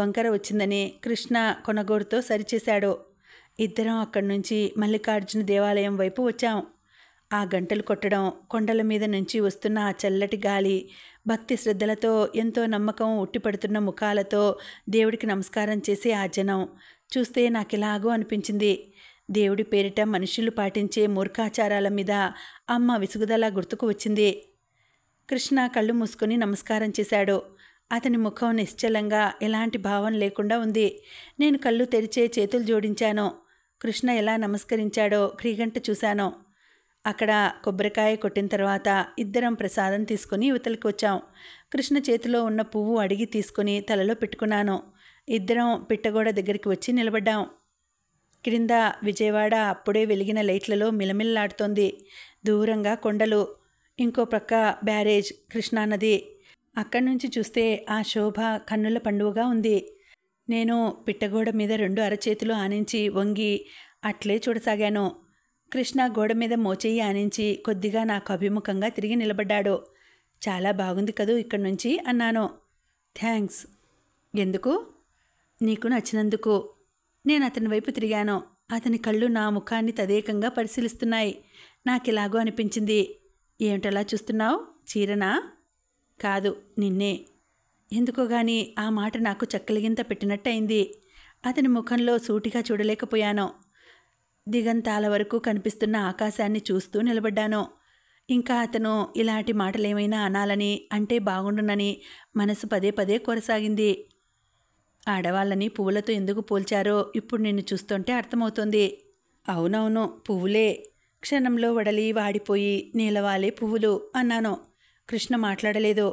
Speaker 1: వంకర వచ్చిందని కృష్ణ కొనగోడుతో సరిచేశాడు ఇద్దరం అక్కడి నుంచి మల్లికార్జున దేవాలయం వైపు వచ్చాం ఆ గంటలు కొట్టడం కొండల మీద నుంచి వస్తున్న ఆ చల్లటి గాలి భక్తి శ్రద్ధలతో ఎంతో నమ్మకం ఉట్టిపడుతున్న ముఖాలతో దేవుడికి నమస్కారం చేసే ఆ జనం చూస్తే నాకెలాగో అనిపించింది దేవుడి పేరిట మనుషులు పాటించే మూర్ఖాచారాల మీద అమ్మ విసుగుదల గుర్తుకు వచ్చింది కృష్ణ కళ్ళు మూసుకొని నమస్కారం చేశాడు అతని ముఖం నిశ్చలంగా ఎలాంటి భావం లేకుండా ఉంది నేను కళ్ళు తెరిచే చేతులు జోడించాను కృష్ణ ఎలా నమస్కరించాడో క్రీగంట చూశాను అక్కడ కొబ్బరికాయ కొట్టిన తర్వాత ఇద్దరం ప్రసాదం తీసుకుని ఇవతలికి వచ్చాం కృష్ణ చేతిలో ఉన్న పువ్వు అడిగి తీసుకుని తలలో పెట్టుకున్నాను ఇద్దరం పిట్టగోడ దగ్గరికి వచ్చి నిలబడ్డాం క్రింద విజయవాడ అప్పుడే వెలిగిన లైట్లలో మిలమిల్లాడుతోంది దూరంగా కొండలు ఇంకో ప్రక్క బ్యారేజ్ కృష్ణానది అక్కడి నుంచి చూస్తే ఆ శోభ కన్నుల పండుగగా ఉంది నేను పిట్టగోడ మీద రెండు అరచేతులు ఆనించి వంగి అట్లే చూడసాగాను కృష్ణ గోడ మీద మోచేయి ఆనించి కొద్దిగా నాకు అభిముఖంగా తిరిగి నిలబడ్డాడు చాలా బాగుంది కదూ ఇక్కడి నుంచి అన్నాను థ్యాంక్స్ ఎందుకు నీకు నచ్చినందుకు నేను అతని వైపు తిరిగాను అతని కళ్ళు నా ముఖాన్ని తదేకంగా పరిశీలిస్తున్నాయి నాకెలాగో అనిపించింది ఏమిటలా చూస్తున్నావు చీరనా కాదు నిన్నే ఎందుకో గాని ఆ మాట నాకు చక్కలిగింత పెట్టినట్టయింది అతని ముఖంలో సూటిగా చూడలేకపోయాను దిగంతాల వరకు కనిపిస్తున్న ఆకాశాన్ని చూస్తూ నిలబడ్డాను ఇంకా అతను ఇలాంటి మాటలేమైనా అనాలని అంటే బాగుండునని మనసు పదే పదే కొనసాగింది ఆడవాళ్ళని పువ్వులతో ఎందుకు పోల్చారో ఇప్పుడు నిన్ను చూస్తుంటే అర్థమవుతుంది అవునవును పువ్వులే క్షణంలో వడలి వాడిపోయి నీలవాలే పువ్వులు అన్నాను కృష్ణ మాట్లాడలేదు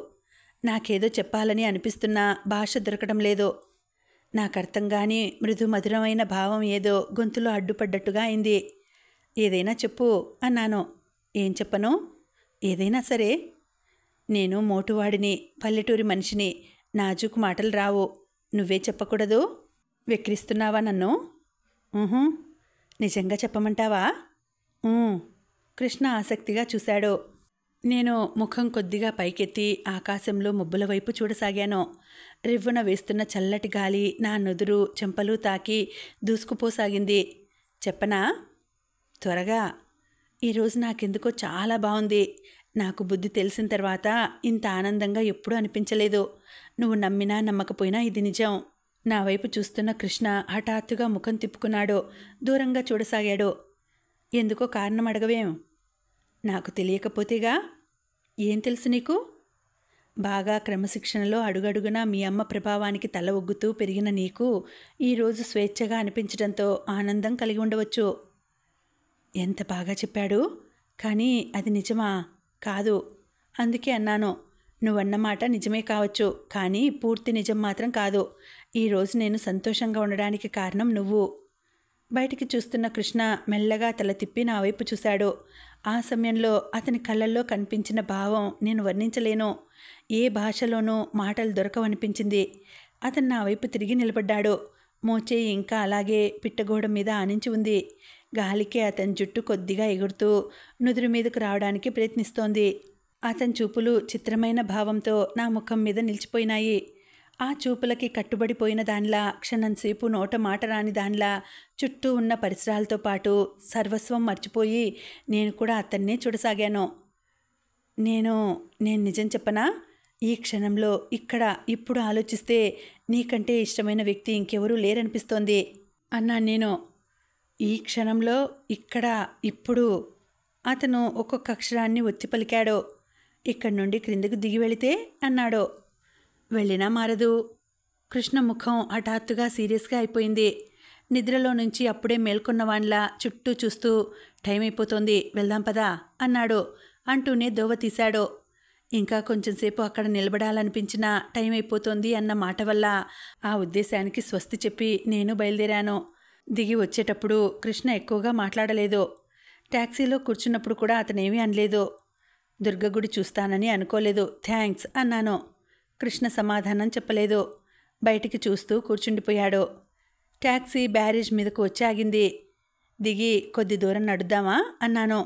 Speaker 1: నాకేదో చెప్పాలని అనిపిస్తున్నా భాష దొరకడం లేదు నాకర్థం కాని మృదు మధురమైన భావం ఏదో గొంతులో అడ్డుపడ్డట్టుగా అయింది ఏదైనా చెప్పు అన్నాను ఏం చెప్పను ఏదైనా సరే నేను మోటువాడిని పల్లెటూరి మనిషిని నాజుకు మాటలు రావు నువ్వే చెప్పకూడదు వెక్కిరిస్తున్నావా నన్ను నిజంగా చెప్పమంటావా కృష్ణ ఆసక్తిగా చూశాడు నేను ముఖం కొద్దిగా పైకెత్తి ఆకాశంలో మబ్బుల వైపు చూడసాగాను రివ్వున వేస్తున్న చల్లటి గాలి నా నుదురు చెంపలు తాకి దూసుకుపోసాగింది చెప్పనా త్వరగా ఈరోజు నాకెందుకో చాలా బాగుంది నాకు బుద్ధి తెలిసిన తర్వాత ఇంత ఆనందంగా ఎప్పుడూ అనిపించలేదు నువ్వు నమ్మినా నమ్మకపోయినా ఇది నిజం నా వైపు చూస్తున్న కృష్ణ హఠాత్తుగా ముఖం తిప్పుకున్నాడో దూరంగా చూడసాగాడో ఎందుకో కారణం అడగవేం నాకు తెలియకపోతేగా ఏం తెలుసు నీకు బాగా క్రమశిక్షణలో అడుగడుగునా మీ అమ్మ ప్రభావానికి తల ఒగ్గుతూ పెరిగిన నీకు ఈరోజు స్వేచ్ఛగా అనిపించడంతో ఆనందం కలిగి ఉండవచ్చు ఎంత బాగా చెప్పాడు కానీ అది నిజమా కాదు అందుకే అన్నాను నువ్వన్నమాట నిజమే కావచ్చు కానీ పూర్తి నిజం మాత్రం కాదు ఈరోజు నేను సంతోషంగా ఉండడానికి కారణం నువ్వు బయటికి చూస్తున్న కృష్ణ మెల్లగా తల తిప్పి నా వైపు చూశాడు ఆ సమయంలో అతని కళ్ళల్లో కనిపించిన భావం నేను వర్ణించలేను ఏ భాషలోనూ మాటలు దొరకవనిపించింది అతను నా వైపు తిరిగి నిలబడ్డాడు మోచేయి ఇంకా అలాగే పిట్టగోడ మీద ఆనించి ఉంది గాలికే అతని జుట్టు కొద్దిగా ఎగురుతూ నుదురు మీదకు రావడానికి ప్రయత్నిస్తోంది అతని చూపులు చిత్రమైన భావంతో నా ముఖం మీద నిలిచిపోయినాయి ఆ చూపులకి కట్టుబడిపోయిన దానిలా క్షణంసేపు నోట మాట రాని దానిలా చుట్టూ ఉన్న పరిసరాలతో పాటు సర్వస్వం మర్చిపోయి నేను కూడా అతన్నే చూడసాగాను నేను నేను నిజం చెప్పనా ఈ క్షణంలో ఇక్కడ ఇప్పుడు ఆలోచిస్తే నీకంటే ఇష్టమైన వ్యక్తి ఇంకెవరూ లేరనిపిస్తోంది అన్నా నేను ఈ క్షణంలో ఇక్కడ ఇప్పుడు అతను ఒక్కొక్క అక్షరాన్ని ఒత్తి పలికాడు ఇక్కడి నుండి క్రిందికి దిగి వెళితే అన్నాడో వెళ్ళినా మారదు కృష్ణ ముఖం హఠాత్తుగా సీరియస్గా అయిపోయింది నిద్రలో నుంచి అప్పుడే వాన్లా చుట్టూ చూస్తూ టైం అయిపోతోంది వెళ్దాం పదా అన్నాడు అంటూనే దోవ తీశాడో ఇంకా కొంచెంసేపు అక్కడ నిలబడాలనిపించిన టైం అయిపోతోంది అన్న మాట వల్ల ఆ ఉద్దేశానికి స్వస్తి చెప్పి నేను బయలుదేరాను దిగి వచ్చేటప్పుడు కృష్ణ ఎక్కువగా మాట్లాడలేదు ట్యాక్సీలో కూర్చున్నప్పుడు కూడా అతనేమీ అనలేదు దుర్గగుడి చూస్తానని అనుకోలేదు థ్యాంక్స్ అన్నాను కృష్ణ సమాధానం చెప్పలేదు బయటికి చూస్తూ కూర్చుండిపోయాడు ట్యాక్సీ బ్యారేజ్ మీదకు వచ్చాగింది దిగి కొద్ది దూరం నడుద్దామా అన్నాను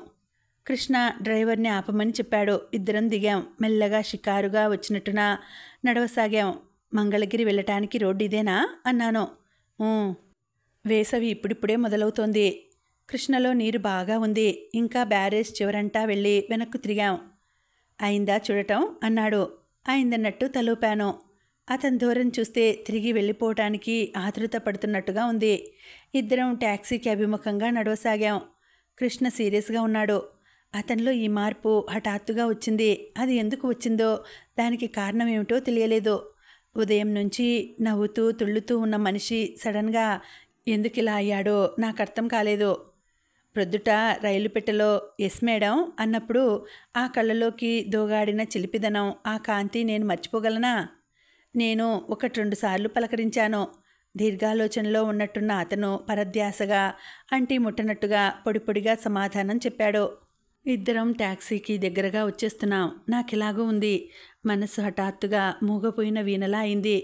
Speaker 1: కృష్ణ డ్రైవర్ని ఆపమని చెప్పాడు ఇద్దరం దిగాం మెల్లగా షికారుగా వచ్చినట్టున నడవసాగాం మంగళగిరి వెళ్ళటానికి రోడ్డు ఇదేనా అన్నాను వేసవి ఇప్పుడిప్పుడే మొదలవుతోంది కృష్ణలో నీరు బాగా ఉంది ఇంకా బ్యారేజ్ చివరంటా వెళ్ళి వెనక్కు తిరిగాం అయిందా చూడటం అన్నాడు అయిందన్నట్టు తలూపాను అతని దూరం చూస్తే తిరిగి వెళ్ళిపోవటానికి ఆతృత పడుతున్నట్టుగా ఉంది ఇద్దరం ట్యాక్సీకి అభిముఖంగా నడవసాగాం కృష్ణ సీరియస్గా ఉన్నాడు అతనిలో ఈ మార్పు హఠాత్తుగా వచ్చింది అది ఎందుకు వచ్చిందో దానికి కారణం ఏమిటో తెలియలేదు ఉదయం నుంచి నవ్వుతూ తుళ్ళుతూ ఉన్న మనిషి సడన్గా ఎందుకు ఇలా అయ్యాడో నాకు అర్థం కాలేదు ప్రొద్దుట రైలు పెట్టెలో ఎస్ మేడం అన్నప్పుడు ఆ కళ్ళలోకి దోగాడిన చిలిపిదనం ఆ కాంతి నేను మర్చిపోగలనా నేను ఒకటి రెండు సార్లు పలకరించాను దీర్ఘాలోచనలో ఉన్నట్టున్న అతను పరధ్యాసగా అంటి ముట్టనట్టుగా పొడిపొడిగా సమాధానం చెప్పాడు ఇద్దరం ట్యాక్సీకి దగ్గరగా వచ్చేస్తున్నాం నాకిలాగూ ఉంది మనసు హఠాత్తుగా మూగపోయిన వీణలా అయింది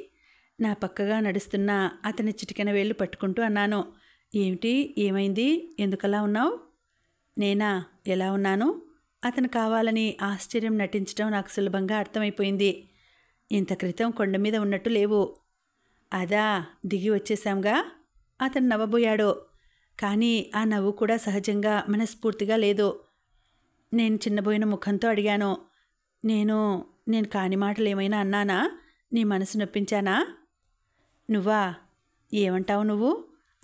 Speaker 1: నా పక్కగా నడుస్తున్న అతని చిటికెన వేళ్ళు పట్టుకుంటూ అన్నాను ఏమిటి ఏమైంది ఎందుకలా ఉన్నావు నేనా ఎలా ఉన్నాను అతను కావాలని ఆశ్చర్యం నటించడం నాకు సులభంగా అర్థమైపోయింది ఇంత క్రితం కొండ మీద ఉన్నట్టు లేవు అదా దిగి వచ్చేశాంగా అతను నవ్వబోయాడు కానీ ఆ నవ్వు కూడా సహజంగా మనస్ఫూర్తిగా లేదు నేను చిన్నబోయిన ముఖంతో అడిగాను నేను నేను కాని మాటలు ఏమైనా అన్నానా నీ మనసు నొప్పించానా నువ్వా ఏమంటావు నువ్వు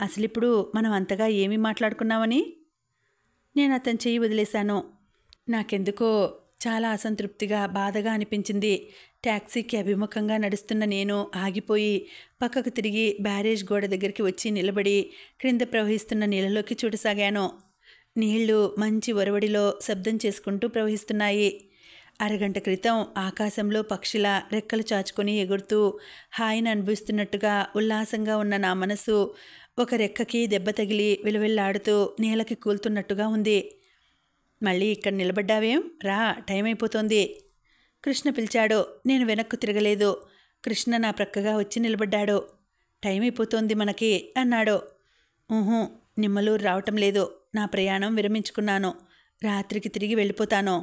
Speaker 1: అసలు ఇప్పుడు మనం అంతగా ఏమీ మాట్లాడుకున్నామని నేను అతను చెయ్యి వదిలేశాను నాకెందుకో చాలా అసంతృప్తిగా బాధగా అనిపించింది ట్యాక్సీకి అభిముఖంగా నడుస్తున్న నేను ఆగిపోయి పక్కకు తిరిగి బ్యారేజ్ గోడ దగ్గరికి వచ్చి నిలబడి క్రింద ప్రవహిస్తున్న నీళ్ళలోకి చూడసాగాను నీళ్లు మంచి ఒరవడిలో శబ్దం చేసుకుంటూ ప్రవహిస్తున్నాయి అరగంట క్రితం ఆకాశంలో పక్షుల రెక్కలు చాచుకొని ఎగురుతూ హాయిని అనిపిస్తున్నట్టుగా ఉల్లాసంగా ఉన్న నా మనసు ఒక రెక్కకి దెబ్బ తగిలి విలువెల్లాడుతూ నేలకి కూలుతున్నట్టుగా ఉంది మళ్ళీ ఇక్కడ నిలబడ్డావేం రా టైం అయిపోతోంది కృష్ణ పిలిచాడు నేను వెనక్కు తిరగలేదు కృష్ణ నా ప్రక్కగా వచ్చి నిలబడ్డాడు టైం అయిపోతోంది మనకి అన్నాడు ఊహూ నిమ్మలూరు రావటం లేదు నా ప్రయాణం విరమించుకున్నాను రాత్రికి తిరిగి వెళ్ళిపోతాను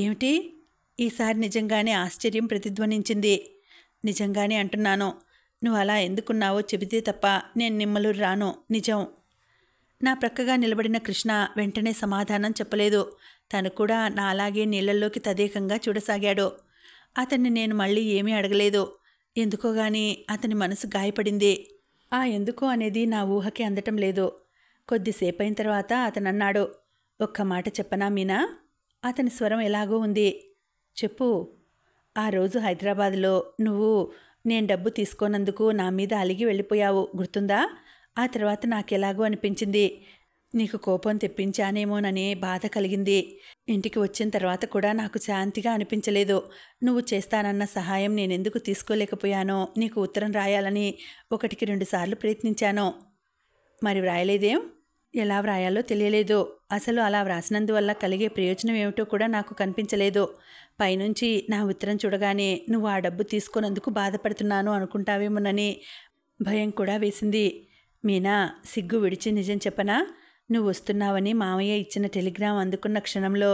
Speaker 1: ఏమిటి ఈసారి నిజంగానే ఆశ్చర్యం ప్రతిధ్వనించింది నిజంగానే అంటున్నాను నువ్వు అలా ఎందుకున్నావో చెబితే తప్ప నేను నిమ్మలూరు రాను నిజం నా ప్రక్కగా నిలబడిన కృష్ణ వెంటనే సమాధానం చెప్పలేదు తను కూడా నా అలాగే నీళ్లలోకి తదేకంగా చూడసాగాడు అతన్ని నేను మళ్ళీ ఏమీ అడగలేదు ఎందుకోగాని అతని మనసు గాయపడింది ఆ ఎందుకో అనేది నా ఊహకి అందటం లేదు కొద్దిసేపు అయిన తర్వాత అతనన్నాడు ఒక్క మాట చెప్పనా మీనా అతని స్వరం ఎలాగో ఉంది చెప్పు ఆ రోజు హైదరాబాద్లో నువ్వు నేను డబ్బు తీసుకోనందుకు నా మీద అలిగి వెళ్ళిపోయావు గుర్తుందా ఆ తర్వాత నాకెలాగో అనిపించింది నీకు కోపం తెప్పించానేమోనని బాధ కలిగింది ఇంటికి వచ్చిన తర్వాత కూడా నాకు శాంతిగా అనిపించలేదు నువ్వు చేస్తానన్న సహాయం నేనెందుకు తీసుకోలేకపోయానో నీకు ఉత్తరం రాయాలని ఒకటికి రెండుసార్లు ప్రయత్నించాను మరి వ్రాయలేదేం ఎలా వ్రాయాలో తెలియలేదు అసలు అలా వ్రాసినందువల్ల కలిగే ప్రయోజనం ఏమిటో కూడా నాకు కనిపించలేదు పైనుంచి నా ఉత్తరం చూడగానే నువ్వు ఆ డబ్బు తీసుకున్నందుకు బాధపడుతున్నాను అనుకుంటావేమోనని భయం కూడా వేసింది మీనా సిగ్గు విడిచి నిజం చెప్పనా నువ్వు వస్తున్నావని మామయ్య ఇచ్చిన టెలిగ్రామ్ అందుకున్న క్షణంలో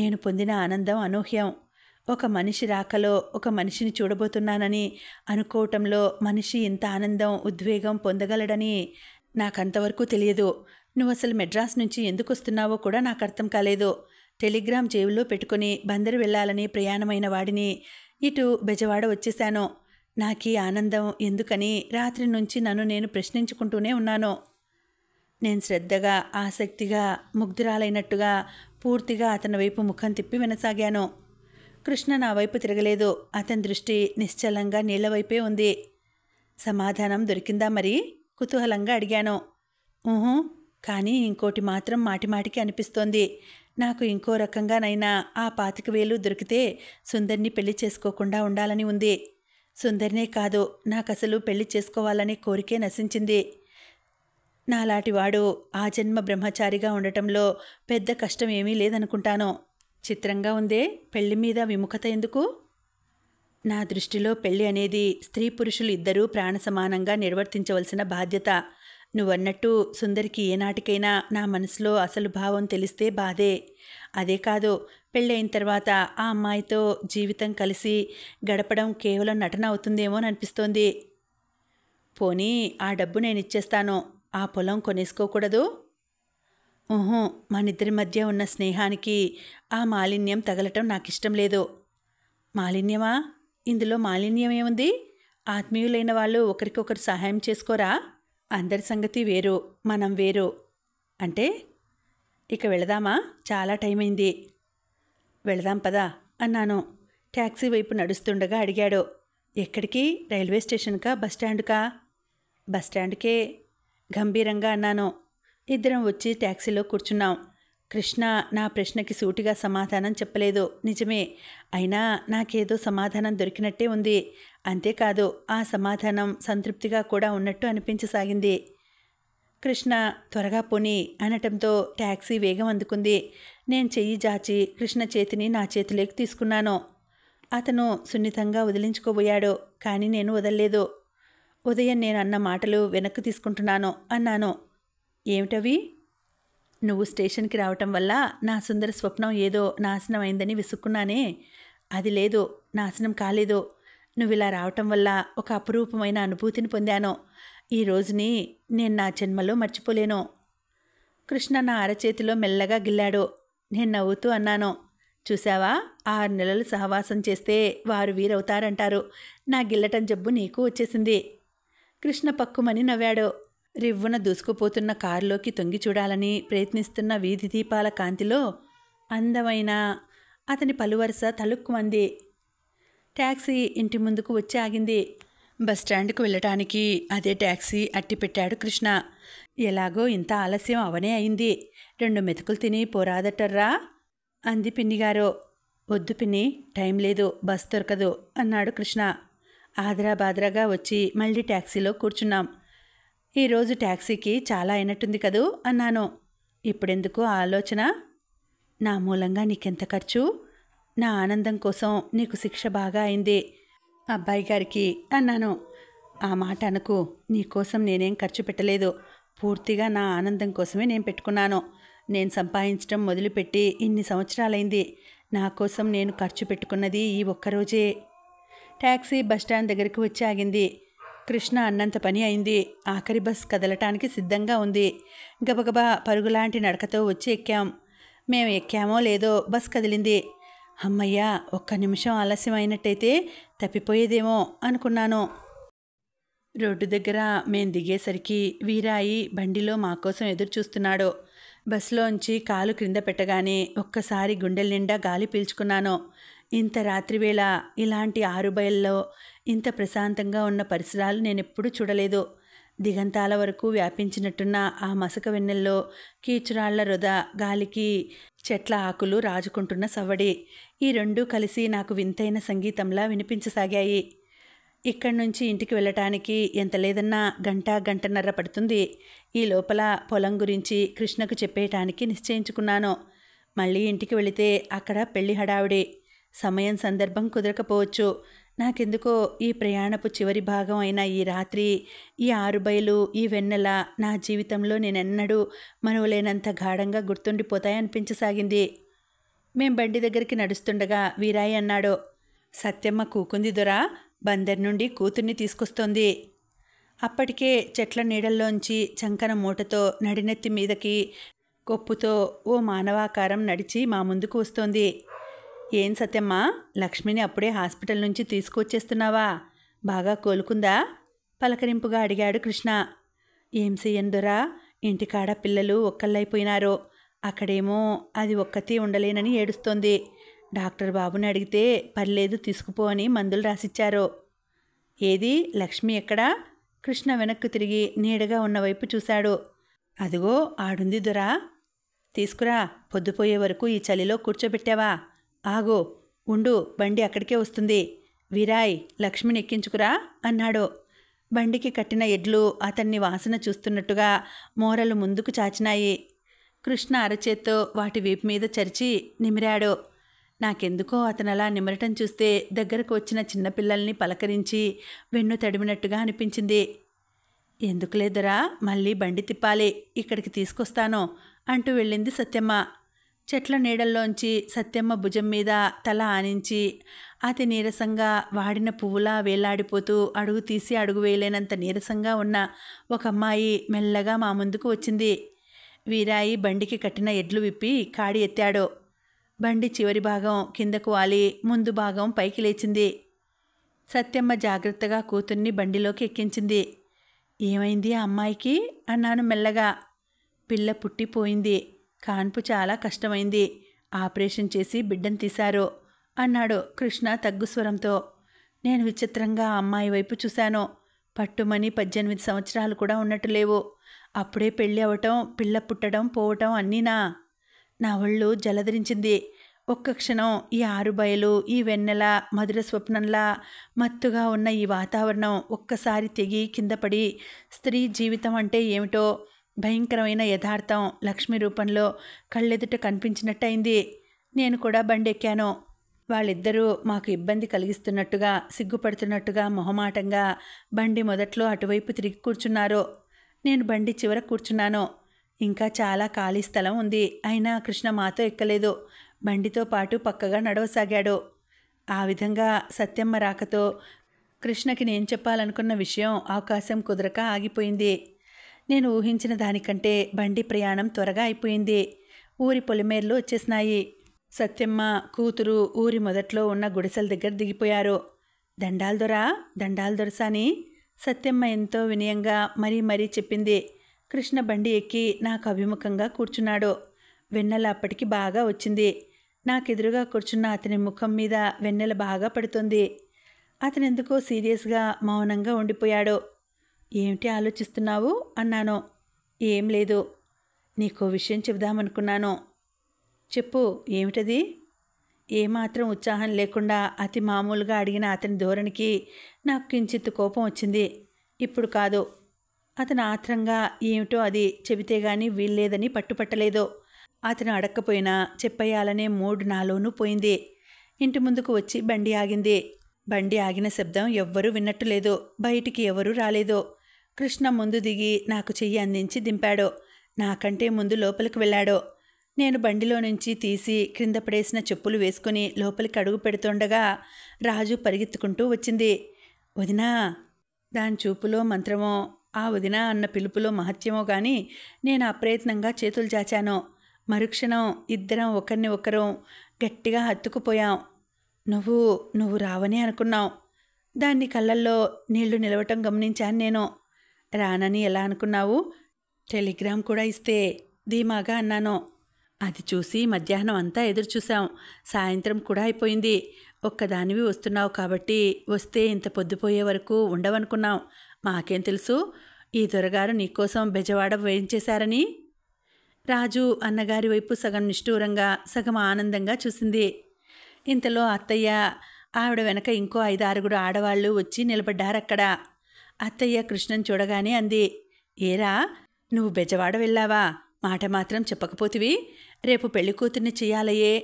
Speaker 1: నేను పొందిన ఆనందం అనూహ్యం ఒక మనిషి రాకలో ఒక మనిషిని చూడబోతున్నానని అనుకోవటంలో మనిషి ఇంత ఆనందం ఉద్వేగం పొందగలడని నాకంతవరకు తెలియదు నువ్వు అసలు మెడ్రాస్ నుంచి ఎందుకు వస్తున్నావో కూడా నాకు అర్థం కాలేదు టెలిగ్రామ్ జేబులో పెట్టుకుని బందరు వెళ్ళాలని ప్రయాణమైన వాడిని ఇటు బెజవాడ వచ్చేశాను నాకీ ఆనందం ఎందుకని రాత్రి నుంచి నన్ను నేను ప్రశ్నించుకుంటూనే ఉన్నాను నేను శ్రద్ధగా ఆసక్తిగా ముగ్ధురాలైనట్టుగా పూర్తిగా అతని వైపు ముఖం తిప్పి వినసాగాను కృష్ణ నా వైపు తిరగలేదు అతని దృష్టి నిశ్చలంగా నీళ్ల వైపే ఉంది సమాధానం దొరికిందా మరి కుతూహలంగా అడిగాను ఊహూ కానీ ఇంకోటి మాత్రం మాటిమాటికి అనిపిస్తోంది నాకు ఇంకో రకంగానైనా ఆ పాతిక వేలు దొరికితే సుందర్ని పెళ్లి చేసుకోకుండా ఉండాలని ఉంది సుందర్నే కాదు నాకు అసలు పెళ్లి చేసుకోవాలనే కోరికే నశించింది నాలాటివాడు ఆ జన్మ బ్రహ్మచారిగా ఉండటంలో పెద్ద కష్టం ఏమీ లేదనుకుంటాను చిత్రంగా ఉందే పెళ్లి మీద విముఖత ఎందుకు నా దృష్టిలో పెళ్లి అనేది స్త్రీ పురుషులు ఇద్దరూ ప్రాణ సమానంగా నిర్వర్తించవలసిన బాధ్యత నువ్వన్నట్టు సుందరికి ఏనాటికైనా నా మనసులో అసలు భావం తెలిస్తే బాధే అదే కాదు పెళ్ళైన తర్వాత ఆ అమ్మాయితో జీవితం కలిసి గడపడం కేవలం నటన అవుతుందేమో అనిపిస్తోంది పోనీ ఆ డబ్బు నేను ఇచ్చేస్తాను ఆ పొలం కొనేసుకోకూడదు ఊహూ మనిద్దరి మధ్య ఉన్న స్నేహానికి ఆ మాలిన్యం తగలటం నాకు ఇష్టం లేదు మాలిన్యమా ఇందులో మాలిన్యం ఏముంది ఆత్మీయులైన వాళ్ళు ఒకరికొకరు సహాయం చేసుకోరా అందరి సంగతి వేరు మనం వేరు అంటే ఇక వెళదామా చాలా టైం అయింది వెళదాం పదా అన్నాను ట్యాక్సీ వైపు నడుస్తుండగా అడిగాడు ఎక్కడికి రైల్వే స్టేషన్కా బస్టాండ్కా బస్టాండ్కే గంభీరంగా అన్నాను ఇద్దరం వచ్చి ట్యాక్సీలో కూర్చున్నాం కృష్ణ నా ప్రశ్నకి సూటిగా సమాధానం చెప్పలేదు నిజమే అయినా నాకేదో సమాధానం దొరికినట్టే ఉంది అంతేకాదు ఆ సమాధానం సంతృప్తిగా కూడా ఉన్నట్టు అనిపించసాగింది కృష్ణ త్వరగా పోని అనటంతో ట్యాక్సీ వేగం అందుకుంది నేను చెయ్యి జాచి కృష్ణ చేతిని నా చేతిలోకి తీసుకున్నాను అతను సున్నితంగా వదిలించుకోబోయాడు కానీ నేను వదలలేదు ఉదయం నేను అన్న మాటలు వెనక్కి తీసుకుంటున్నాను అన్నాను ఏమిటవి నువ్వు స్టేషన్కి రావటం వల్ల నా సుందర స్వప్నం ఏదో నాశనం అయిందని విసుక్కున్నానే అది లేదు నాశనం కాలేదు నువ్వు ఇలా రావటం వల్ల ఒక అపురూపమైన అనుభూతిని పొందాను ఈ రోజుని నేను నా జన్మలో మర్చిపోలేను కృష్ణ నా అరచేతిలో మెల్లగా గిల్లాడు నేను నవ్వుతూ అన్నాను చూసావా ఆరు నెలలు సహవాసం చేస్తే వారు వీరవుతారంటారు నా గిల్లటం జబ్బు నీకు వచ్చేసింది కృష్ణ పక్కుమని నవ్వాడు రివ్వున దూసుకుపోతున్న కారులోకి తొంగి చూడాలని ప్రయత్నిస్తున్న వీధి దీపాల కాంతిలో అందమైన అతని పలువరుస తలుక్కుమంది ట్యాక్సీ ఇంటి ముందుకు వచ్చి ఆగింది బస్ వెళ్ళటానికి అదే ట్యాక్సీ అట్టి పెట్టాడు కృష్ణ ఎలాగో ఇంత ఆలస్యం అవనే అయింది రెండు మెతుకులు తిని పోరాదటర్రా అంది పిన్నిగారు వద్దు పిన్ని టైం లేదు బస్ దొరకదు అన్నాడు కృష్ణ ఆదరా బాదరాగా వచ్చి మళ్ళీ ట్యాక్సీలో కూర్చున్నాం ఈరోజు ట్యాక్సీకి చాలా అయినట్టుంది కదూ అన్నాను ఇప్పుడెందుకు ఆలోచన నా మూలంగా నీకెంత ఖర్చు నా ఆనందం కోసం నీకు శిక్ష బాగా అయింది అబ్బాయి గారికి అన్నాను ఆ మాట అనుకు నీకోసం నేనేం ఖర్చు పెట్టలేదు పూర్తిగా నా ఆనందం కోసమే నేను పెట్టుకున్నాను నేను సంపాదించడం మొదలుపెట్టి ఇన్ని సంవత్సరాలైంది నా కోసం నేను ఖర్చు పెట్టుకున్నది ఈ ఒక్కరోజే ట్యాక్సీ బస్టాండ్ దగ్గరికి వచ్చి ఆగింది కృష్ణ అన్నంత పని అయింది ఆఖరి బస్ కదలటానికి సిద్ధంగా ఉంది గబగబా పరుగులాంటి నడకతో వచ్చి ఎక్కాం మేము ఎక్కామో లేదో బస్ కదిలింది అమ్మయ్యా ఒక్క నిమిషం ఆలస్యమైనట్టయితే తప్పిపోయేదేమో అనుకున్నాను రోడ్డు దగ్గర మేం దిగేసరికి వీరాయి బండిలో మాకోసం ఎదురు చూస్తున్నాడు బస్సులోంచి కాలు క్రింద పెట్టగానే ఒక్కసారి గుండెల నిండా గాలి పీల్చుకున్నాను ఇంత రాత్రివేళ ఇలాంటి ఆరుబయల్లో ఇంత ప్రశాంతంగా ఉన్న పరిసరాలు నేనెప్పుడూ చూడలేదు దిగంతాల వరకు వ్యాపించినట్టున్న ఆ మసక వెన్నెల్లో కీచురాళ్ల వృధ గాలికి చెట్ల ఆకులు రాజుకుంటున్న సవ్వడి ఈ రెండూ కలిసి నాకు వింతైన సంగీతంలా వినిపించసాగాయి ఇక్కడి నుంచి ఇంటికి వెళ్ళటానికి ఎంత లేదన్నా గంట గంటన్నర పడుతుంది ఈ లోపల పొలం గురించి కృష్ణకు చెప్పేయటానికి నిశ్చయించుకున్నాను మళ్ళీ ఇంటికి వెళితే అక్కడ పెళ్లి హడావిడి సమయం సందర్భం కుదరకపోవచ్చు నాకెందుకో ఈ ప్రయాణపు చివరి భాగం అయిన ఈ రాత్రి ఈ ఆరు బయలు ఈ వెన్నెల నా జీవితంలో నేనెన్నడూ మనవలేనంత గాఢంగా గుర్తుండిపోతాయనిపించసాగింది మేం బండి దగ్గరికి నడుస్తుండగా వీరాయి అన్నాడు సత్యమ్మ కూకుంది దొరా బందర్ నుండి కూతుర్ని తీసుకొస్తోంది అప్పటికే చెట్ల నీడల్లోంచి చంకన మూటతో నడినెత్తి మీదకి కొప్పుతో ఓ మానవాకారం నడిచి మా ముందుకు వస్తోంది ఏం సత్యమ్మా లక్ష్మిని అప్పుడే హాస్పిటల్ నుంచి తీసుకొచ్చేస్తున్నావా బాగా కోలుకుందా పలకరింపుగా అడిగాడు కృష్ణ ఏం చెయ్యందురా ఇంటికాడ పిల్లలు ఒక్కళ్ళైపోయినారో అక్కడేమో అది ఒక్కతే ఉండలేనని ఏడుస్తోంది డాక్టర్ బాబుని అడిగితే పర్లేదు తీసుకుపో అని మందులు రాసిచ్చారు ఏది లక్ష్మి ఎక్కడా కృష్ణ వెనక్కు తిరిగి నీడగా ఉన్నవైపు చూశాడు అదిగో ఆడుంది దొరా తీసుకురా పొద్దుపోయే వరకు ఈ చలిలో కూర్చోబెట్టావా ఆగో ఉండు బండి అక్కడికే వస్తుంది విరాయ్ లక్ష్మిని ఎక్కించుకురా అన్నాడు బండికి కట్టిన ఎడ్లు అతన్ని వాసన చూస్తున్నట్టుగా మోరలు ముందుకు చాచినాయి కృష్ణ అరచేత్తో వాటి వీపు మీద చరిచి నిమిరాడు నాకెందుకో అతను అలా నిమరటం చూస్తే దగ్గరకు వచ్చిన చిన్నపిల్లల్ని పలకరించి వెన్ను తడిమినట్టుగా అనిపించింది ఎందుకులేదరా మళ్ళీ బండి తిప్పాలి ఇక్కడికి తీసుకొస్తాను అంటూ వెళ్ళింది సత్యమ్మ చెట్ల నీడల్లోంచి సత్యమ్మ భుజం మీద తల ఆనించి అతి నీరసంగా వాడిన పువ్వులా వేలాడిపోతూ అడుగు తీసి అడుగు వేయలేనంత నీరసంగా ఉన్న ఒక అమ్మాయి మెల్లగా మా ముందుకు వచ్చింది వీరాయి బండికి కట్టిన ఎడ్లు విప్పి కాడి ఎత్తాడు బండి చివరి భాగం కిందకు వాలి ముందు భాగం పైకి లేచింది సత్యమ్మ జాగ్రత్తగా కూతుర్ని బండిలోకి ఎక్కించింది ఏమైంది ఆ అమ్మాయికి అన్నాను మెల్లగా పిల్ల పుట్టిపోయింది కాన్పు చాలా కష్టమైంది ఆపరేషన్ చేసి బిడ్డను తీశారు అన్నాడు కృష్ణ తగ్గుస్వరంతో నేను విచిత్రంగా అమ్మాయి వైపు చూశాను పట్టుమని పద్దెనిమిది సంవత్సరాలు కూడా ఉన్నట్టు లేవు అప్పుడే పెళ్ళి అవటం పిల్ల పుట్టడం పోవటం అన్నీనా నా ఒళ్ళు జలధరించింది ఒక్క క్షణం ఈ ఆరుబయలు ఈ వెన్నెల మధుర స్వప్నంలా మత్తుగా ఉన్న ఈ వాతావరణం ఒక్కసారి తెగి కిందపడి స్త్రీ జీవితం అంటే ఏమిటో భయంకరమైన యథార్థం లక్ష్మి రూపంలో కళ్ళెదుట కనిపించినట్టయింది నేను కూడా బండెక్కాను వాళ్ళిద్దరూ మాకు ఇబ్బంది కలిగిస్తున్నట్టుగా సిగ్గుపడుతున్నట్టుగా మొహమాటంగా బండి మొదట్లో అటువైపు తిరిగి కూర్చున్నారు నేను బండి చివర కూర్చున్నాను ఇంకా చాలా ఖాళీ స్థలం ఉంది అయినా కృష్ణ మాతో ఎక్కలేదు బండితో పాటు పక్కగా నడవసాగాడు ఆ విధంగా సత్యమ్మ రాకతో కృష్ణకి నేను చెప్పాలనుకున్న విషయం అవకాశం కుదరక ఆగిపోయింది నేను ఊహించిన దానికంటే బండి ప్రయాణం త్వరగా అయిపోయింది ఊరి పొలిమేర్లు వచ్చేసినాయి సత్యమ్మ కూతురు ఊరి మొదట్లో ఉన్న గుడిసెల దగ్గర దిగిపోయారు దండాల దొర దండాల దొరసాని సత్యమ్మ ఎంతో వినయంగా మరీ మరీ చెప్పింది కృష్ణ బండి ఎక్కి నాకు అభిముఖంగా కూర్చున్నాడు వెన్నెల అప్పటికి బాగా వచ్చింది నాకెదురుగా కూర్చున్న అతని ముఖం మీద వెన్నెల బాగా పడుతుంది అతనెందుకో సీరియస్గా మౌనంగా ఉండిపోయాడు ఏమిటి ఆలోచిస్తున్నావు అన్నాను ఏం లేదు నీకు విషయం చెబుదామనుకున్నాను చెప్పు ఏమిటది ఏమాత్రం ఉత్సాహం లేకుండా అతి మామూలుగా అడిగిన అతని ధోరణికి నాకు కించిత్ కోపం వచ్చింది ఇప్పుడు కాదు అతను ఆత్రంగా ఏమిటో అది చెబితే గాని వీల్లేదని పట్టుపట్టలేదు అతను అడక్కపోయినా చెప్పేయాలనే మూడు నాలోనూ పోయింది ఇంటి ముందుకు వచ్చి బండి ఆగింది బండి ఆగిన శబ్దం ఎవ్వరూ విన్నట్టు లేదు బయటికి ఎవరూ రాలేదు కృష్ణ ముందు దిగి నాకు చెయ్యి అందించి దింపాడో నాకంటే ముందు లోపలికి వెళ్ళాడో నేను బండిలో నుంచి తీసి క్రింద పడేసిన చెప్పులు వేసుకుని లోపలికి అడుగు పెడుతుండగా రాజు పరిగెత్తుకుంటూ వచ్చింది వదినా దాని చూపులో మంత్రమో ఆ వదినా అన్న పిలుపులో మహత్యమో కానీ నేను అప్రయత్నంగా చేతులు చాచాను మరుక్షణం ఇద్దరం ఒకరిని ఒకరం గట్టిగా హత్తుకుపోయాం నువ్వు నువ్వు రావని అనుకున్నావు దాన్ని కళ్ళల్లో నీళ్లు నిలవటం గమనించాను నేను రానని ఎలా అనుకున్నావు టెలిగ్రామ్ కూడా ఇస్తే ధీమాగా అన్నాను అది చూసి మధ్యాహ్నం అంతా ఎదురు చూసాం సాయంత్రం కూడా అయిపోయింది ఒక్కదానివి వస్తున్నావు కాబట్టి వస్తే ఇంత పొద్దుపోయే వరకు ఉండవనుకున్నాం మాకేం తెలుసు ఈ దొరగారు నీకోసం బెజవాడ వేయించేశారని రాజు అన్నగారి వైపు సగం నిష్ఠూరంగా సగం ఆనందంగా చూసింది ఇంతలో అత్తయ్య ఆవిడ వెనక ఇంకో ఐదారుగురు ఆడవాళ్ళు వచ్చి నిలబడ్డారక్కడ అత్తయ్య కృష్ణన్ చూడగానే అంది ఏరా నువ్వు బెజవాడ వెళ్ళావా మాట మాత్రం చెప్పకపోతివి రేపు పెళ్లి కూతుర్ని చెయ్యాలయే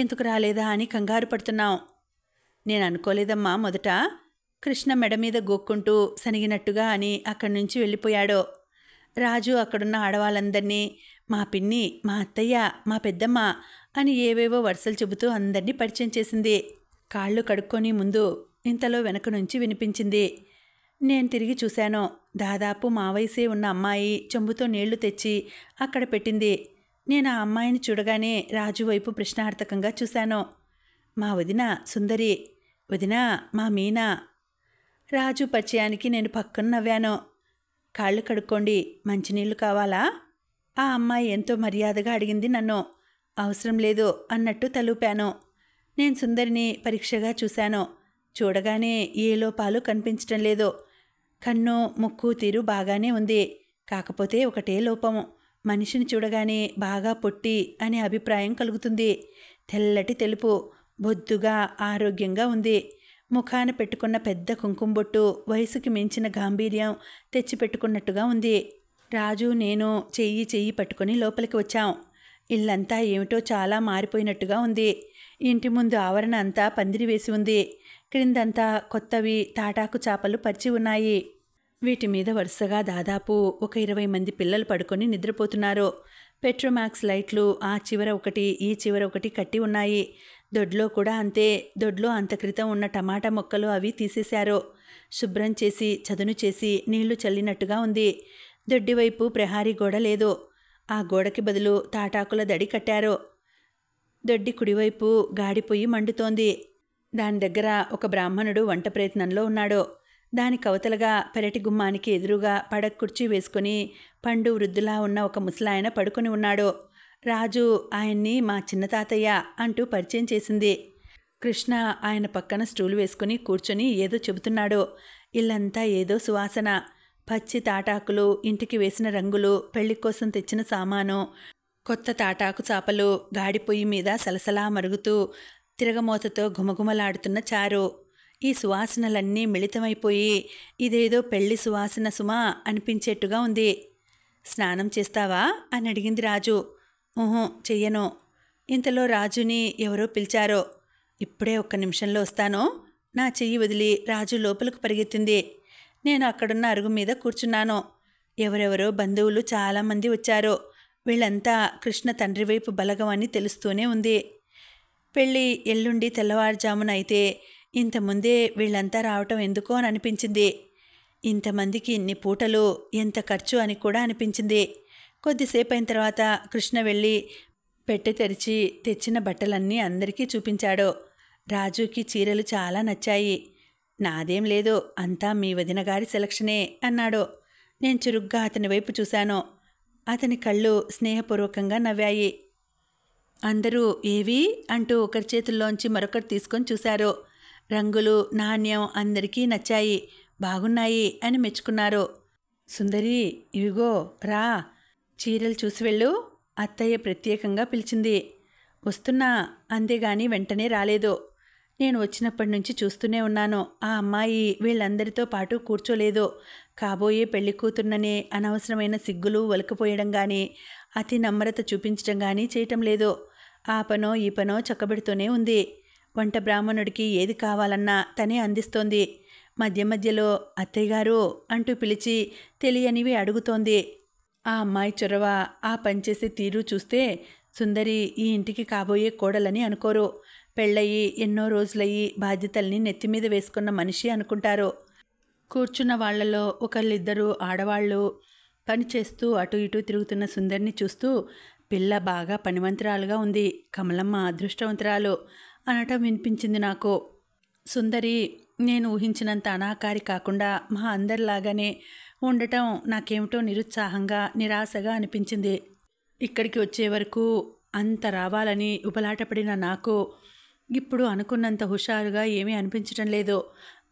Speaker 1: ఎందుకు రాలేదా అని కంగారు పడుతున్నాం నేను అనుకోలేదమ్మా మొదట కృష్ణ మెడ మీద గోక్కుంటూ సనిగినట్టుగా అని అక్కడి నుంచి వెళ్ళిపోయాడో రాజు అక్కడున్న ఆడవాళ్ళందరినీ మా పిన్ని మా అత్తయ్య మా పెద్దమ్మ అని ఏవేవో వరుసలు చెబుతూ అందరినీ పరిచయం చేసింది కాళ్ళు కడుక్కొని ముందు ఇంతలో వెనక నుంచి వినిపించింది నేను తిరిగి చూశాను దాదాపు మా వయసే ఉన్న అమ్మాయి చెంబుతో నీళ్లు తెచ్చి అక్కడ పెట్టింది నేను ఆ అమ్మాయిని చూడగానే రాజు వైపు ప్రశ్నార్థకంగా చూశాను మా వదిన సుందరి వదిన మా మీనా రాజు పరిచయానికి నేను పక్కన నవ్వాను కాళ్ళు కడుక్కోండి మంచినీళ్ళు కావాలా ఆ అమ్మాయి ఎంతో మర్యాదగా అడిగింది నన్ను అవసరం లేదు అన్నట్టు తలూపాను నేను సుందరిని పరీక్షగా చూశాను చూడగానే ఏ లోపాలు కనిపించటం లేదు కన్ను ముక్కు తీరు బాగానే ఉంది కాకపోతే ఒకటే లోపము మనిషిని చూడగానే బాగా పొట్టి అనే అభిప్రాయం కలుగుతుంది తెల్లటి తెలుపు బొద్దుగా ఆరోగ్యంగా ఉంది ముఖాన పెట్టుకున్న పెద్ద కుంకుంబొట్టు వయసుకి మించిన గాంభీర్యం తెచ్చిపెట్టుకున్నట్టుగా ఉంది రాజు నేను చెయ్యి చెయ్యి పట్టుకుని లోపలికి వచ్చాం ఇల్లంతా ఏమిటో చాలా మారిపోయినట్టుగా ఉంది ఇంటి ముందు ఆవరణ అంతా పందిరి వేసి ఉంది క్రిందంతా కొత్తవి తాటాకు చేపలు పరిచి ఉన్నాయి వీటి మీద వరుసగా దాదాపు ఒక ఇరవై మంది పిల్లలు పడుకొని నిద్రపోతున్నారు పెట్రోమాక్స్ లైట్లు ఆ చివర ఒకటి ఈ చివర ఒకటి కట్టి ఉన్నాయి దొడ్లో కూడా అంతే దొడ్లో అంత క్రితం ఉన్న టమాటా మొక్కలు అవి తీసేశారు శుభ్రం చేసి చదును చేసి నీళ్లు చల్లినట్టుగా ఉంది దొడ్డివైపు ప్రహారీ గోడ లేదు ఆ గోడకి బదులు తాటాకుల దడి కట్టారు దొడ్డి కుడివైపు గాడిపోయి మండుతోంది దాని దగ్గర ఒక బ్రాహ్మణుడు వంట ప్రయత్నంలో ఉన్నాడు దాని కవతలగా పెరటి గుమ్మానికి ఎదురుగా పడక్ కుర్చీ వేసుకుని పండు వృద్ధులా ఉన్న ఒక ముసలాయన పడుకుని ఉన్నాడు రాజు ఆయన్ని మా చిన్న తాతయ్య అంటూ పరిచయం చేసింది కృష్ణ ఆయన పక్కన స్టూలు వేసుకుని కూర్చొని ఏదో చెబుతున్నాడు ఇల్లంతా ఏదో సువాసన పచ్చి తాటాకులు ఇంటికి వేసిన రంగులు పెళ్లి కోసం తెచ్చిన సామాను కొత్త తాటాకు చాపలు గాడిపొయ్యి మీద సలసలా మరుగుతూ తిరగమోతతో ఘుమఘుమలాడుతున్న చారు ఈ సువాసనలన్నీ మిళితమైపోయి ఇదేదో పెళ్లి సువాసన సుమా అనిపించేట్టుగా ఉంది స్నానం చేస్తావా అని అడిగింది రాజు ఊహో చెయ్యను ఇంతలో రాజుని ఎవరో పిలిచారో ఇప్పుడే ఒక్క నిమిషంలో వస్తాను నా చెయ్యి వదిలి రాజు లోపలికి పరిగెత్తింది నేను అక్కడున్న అరుగు మీద కూర్చున్నాను ఎవరెవరో బంధువులు చాలామంది వచ్చారు వీళ్ళంతా కృష్ణ తండ్రి వైపు బలగం అని తెలుస్తూనే ఉంది పెళ్ళి ఎల్లుండి తెల్లవారుజామున అయితే ఇంతముందే వీళ్ళంతా రావటం ఎందుకో అని అనిపించింది ఇంతమందికి ఇన్ని పూటలు ఎంత ఖర్చు అని కూడా అనిపించింది కొద్దిసేపు అయిన తర్వాత కృష్ణ వెళ్ళి పెట్టె తెరిచి తెచ్చిన బట్టలన్నీ అందరికీ చూపించాడు రాజుకి చీరలు చాలా నచ్చాయి నాదేం లేదు అంతా మీ వదినగారి సెలక్షనే అన్నాడు నేను చురుగ్గా అతని వైపు చూశాను అతని కళ్ళు స్నేహపూర్వకంగా నవ్వాయి అందరూ ఏవి అంటూ ఒకరి చేతుల్లోంచి మరొకరు తీసుకొని చూశారు రంగులు నాణ్యం అందరికీ నచ్చాయి బాగున్నాయి అని మెచ్చుకున్నారు సుందరి ఇవిగో రా చీరలు చూసి వెళ్ళు అత్తయ్య ప్రత్యేకంగా పిలిచింది వస్తున్నా అంతేగాని వెంటనే రాలేదు నేను వచ్చినప్పటి నుంచి చూస్తూనే ఉన్నాను ఆ అమ్మాయి వీళ్ళందరితో పాటు కూర్చోలేదు కాబోయే పెళ్లి కూతుర్ననే అనవసరమైన సిగ్గులు వలకపోయడం కానీ అతి నమ్రత చూపించడం కానీ చేయటం లేదు ఆ పనో ఈ పనో చక్కబెడుతూనే ఉంది వంట బ్రాహ్మణుడికి ఏది కావాలన్నా తనే అందిస్తోంది మధ్య మధ్యలో అత్తయ్యగారు అంటూ పిలిచి తెలియనివి అడుగుతోంది ఆ అమ్మాయి చొరవ ఆ పనిచేసే తీరు చూస్తే సుందరి ఈ ఇంటికి కాబోయే కోడలని అనుకోరు పెళ్ళయి ఎన్నో రోజులయ్యి బాధ్యతల్ని నెత్తిమీద వేసుకున్న మనిషి అనుకుంటారు కూర్చున్న వాళ్లలో ఒకళ్ళిద్దరు ఆడవాళ్ళు పనిచేస్తూ అటు ఇటు తిరుగుతున్న సుందరిని చూస్తూ పిల్ల బాగా పనివంతురాలుగా ఉంది కమలమ్మ అదృష్టవంతురాలు అనటం వినిపించింది నాకు సుందరి నేను ఊహించినంత అనాకారి కాకుండా మా అందరిలాగానే ఉండటం నాకేమిటో నిరుత్సాహంగా నిరాశగా అనిపించింది ఇక్కడికి వచ్చే వరకు అంత రావాలని ఉపలాటపడిన నాకు ఇప్పుడు అనుకున్నంత హుషారుగా ఏమీ అనిపించటం లేదు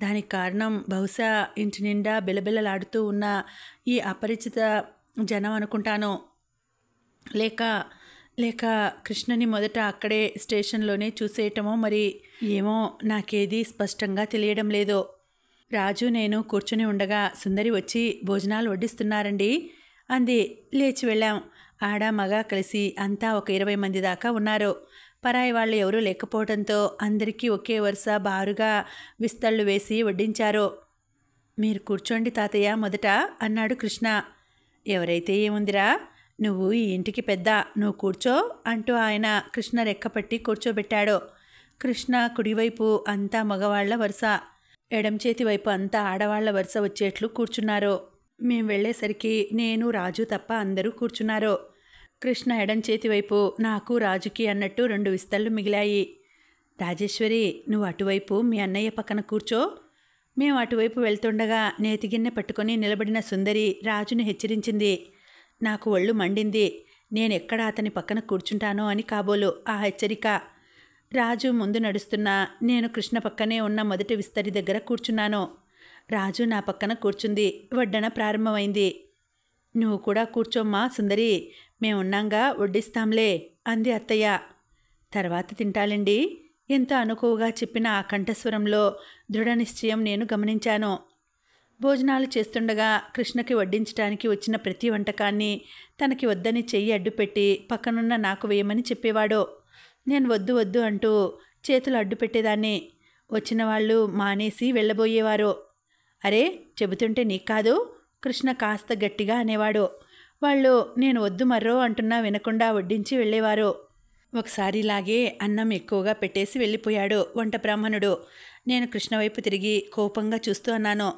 Speaker 1: దానికి కారణం బహుశా ఇంటి నిండా బిలబిలలాడుతూ ఉన్న ఈ అపరిచిత జనం అనుకుంటాను లేక లేక కృష్ణని మొదట అక్కడే స్టేషన్లోనే చూసేయటమో మరి ఏమో నాకేది స్పష్టంగా తెలియడం లేదు రాజు నేను కూర్చుని ఉండగా సుందరి వచ్చి భోజనాలు వడ్డిస్తున్నారండి అంది లేచి వెళ్ళాం ఆడ మగ కలిసి అంతా ఒక ఇరవై మంది దాకా ఉన్నారు పరాయి వాళ్ళు ఎవరూ లేకపోవడంతో అందరికీ ఒకే వరుస బారుగా విస్తళ్ళు వేసి వడ్డించారు మీరు కూర్చోండి తాతయ్య మొదట అన్నాడు కృష్ణ ఎవరైతే ఏముందిరా నువ్వు ఈ ఇంటికి పెద్ద నువ్వు కూర్చో అంటూ ఆయన కృష్ణ రెక్కపట్టి కూర్చోబెట్టాడు కృష్ణ కుడివైపు అంతా మగవాళ్ల వరుస ఎడం చేతి వైపు అంతా ఆడవాళ్ల వరుస వచ్చేట్లు కూర్చున్నారు మేం వెళ్ళేసరికి నేను రాజు తప్ప అందరూ కూర్చున్నారు కృష్ణ ఎడం వైపు నాకు రాజుకి అన్నట్టు రెండు విస్తళ్ళు మిగిలాయి రాజేశ్వరి నువ్వు అటువైపు మీ అన్నయ్య పక్కన కూర్చో మేము అటువైపు వెళ్తుండగా నేతిగిన్నె పట్టుకొని నిలబడిన సుందరి రాజును హెచ్చరించింది నాకు ఒళ్ళు మండింది నేనెక్కడ అతని పక్కన కూర్చుంటానో అని కాబోలు ఆ హెచ్చరిక రాజు ముందు నడుస్తున్నా నేను కృష్ణ పక్కనే ఉన్న మొదటి విస్తరి దగ్గర కూర్చున్నాను రాజు నా పక్కన కూర్చుంది వడ్డన ప్రారంభమైంది నువ్వు కూడా కూర్చోమ్మా సుందరి మేమున్నాగా వడ్డిస్తాంలే అంది అత్తయ్య తర్వాత తింటాలండి ఎంత అనుకువగా చెప్పిన ఆ కంఠస్వరంలో దృఢ నిశ్చయం నేను గమనించాను భోజనాలు చేస్తుండగా కృష్ణకి వడ్డించడానికి వచ్చిన ప్రతి వంటకాన్ని తనకి వద్దని చెయ్యి అడ్డుపెట్టి పక్కనున్న నాకు వేయమని చెప్పేవాడు నేను వద్దు వద్దు అంటూ చేతులు అడ్డుపెట్టేదాన్ని వచ్చిన వాళ్ళు మానేసి వెళ్ళబోయేవారు అరే చెబుతుంటే నీకు కాదు కృష్ణ కాస్త గట్టిగా అనేవాడు వాళ్ళు నేను వద్దు మర్రో అంటున్నా వినకుండా వడ్డించి వెళ్ళేవారు ఒకసారిలాగే అన్నం ఎక్కువగా పెట్టేసి వెళ్ళిపోయాడు వంట బ్రాహ్మణుడు నేను కృష్ణవైపు తిరిగి కోపంగా చూస్తూ అన్నాను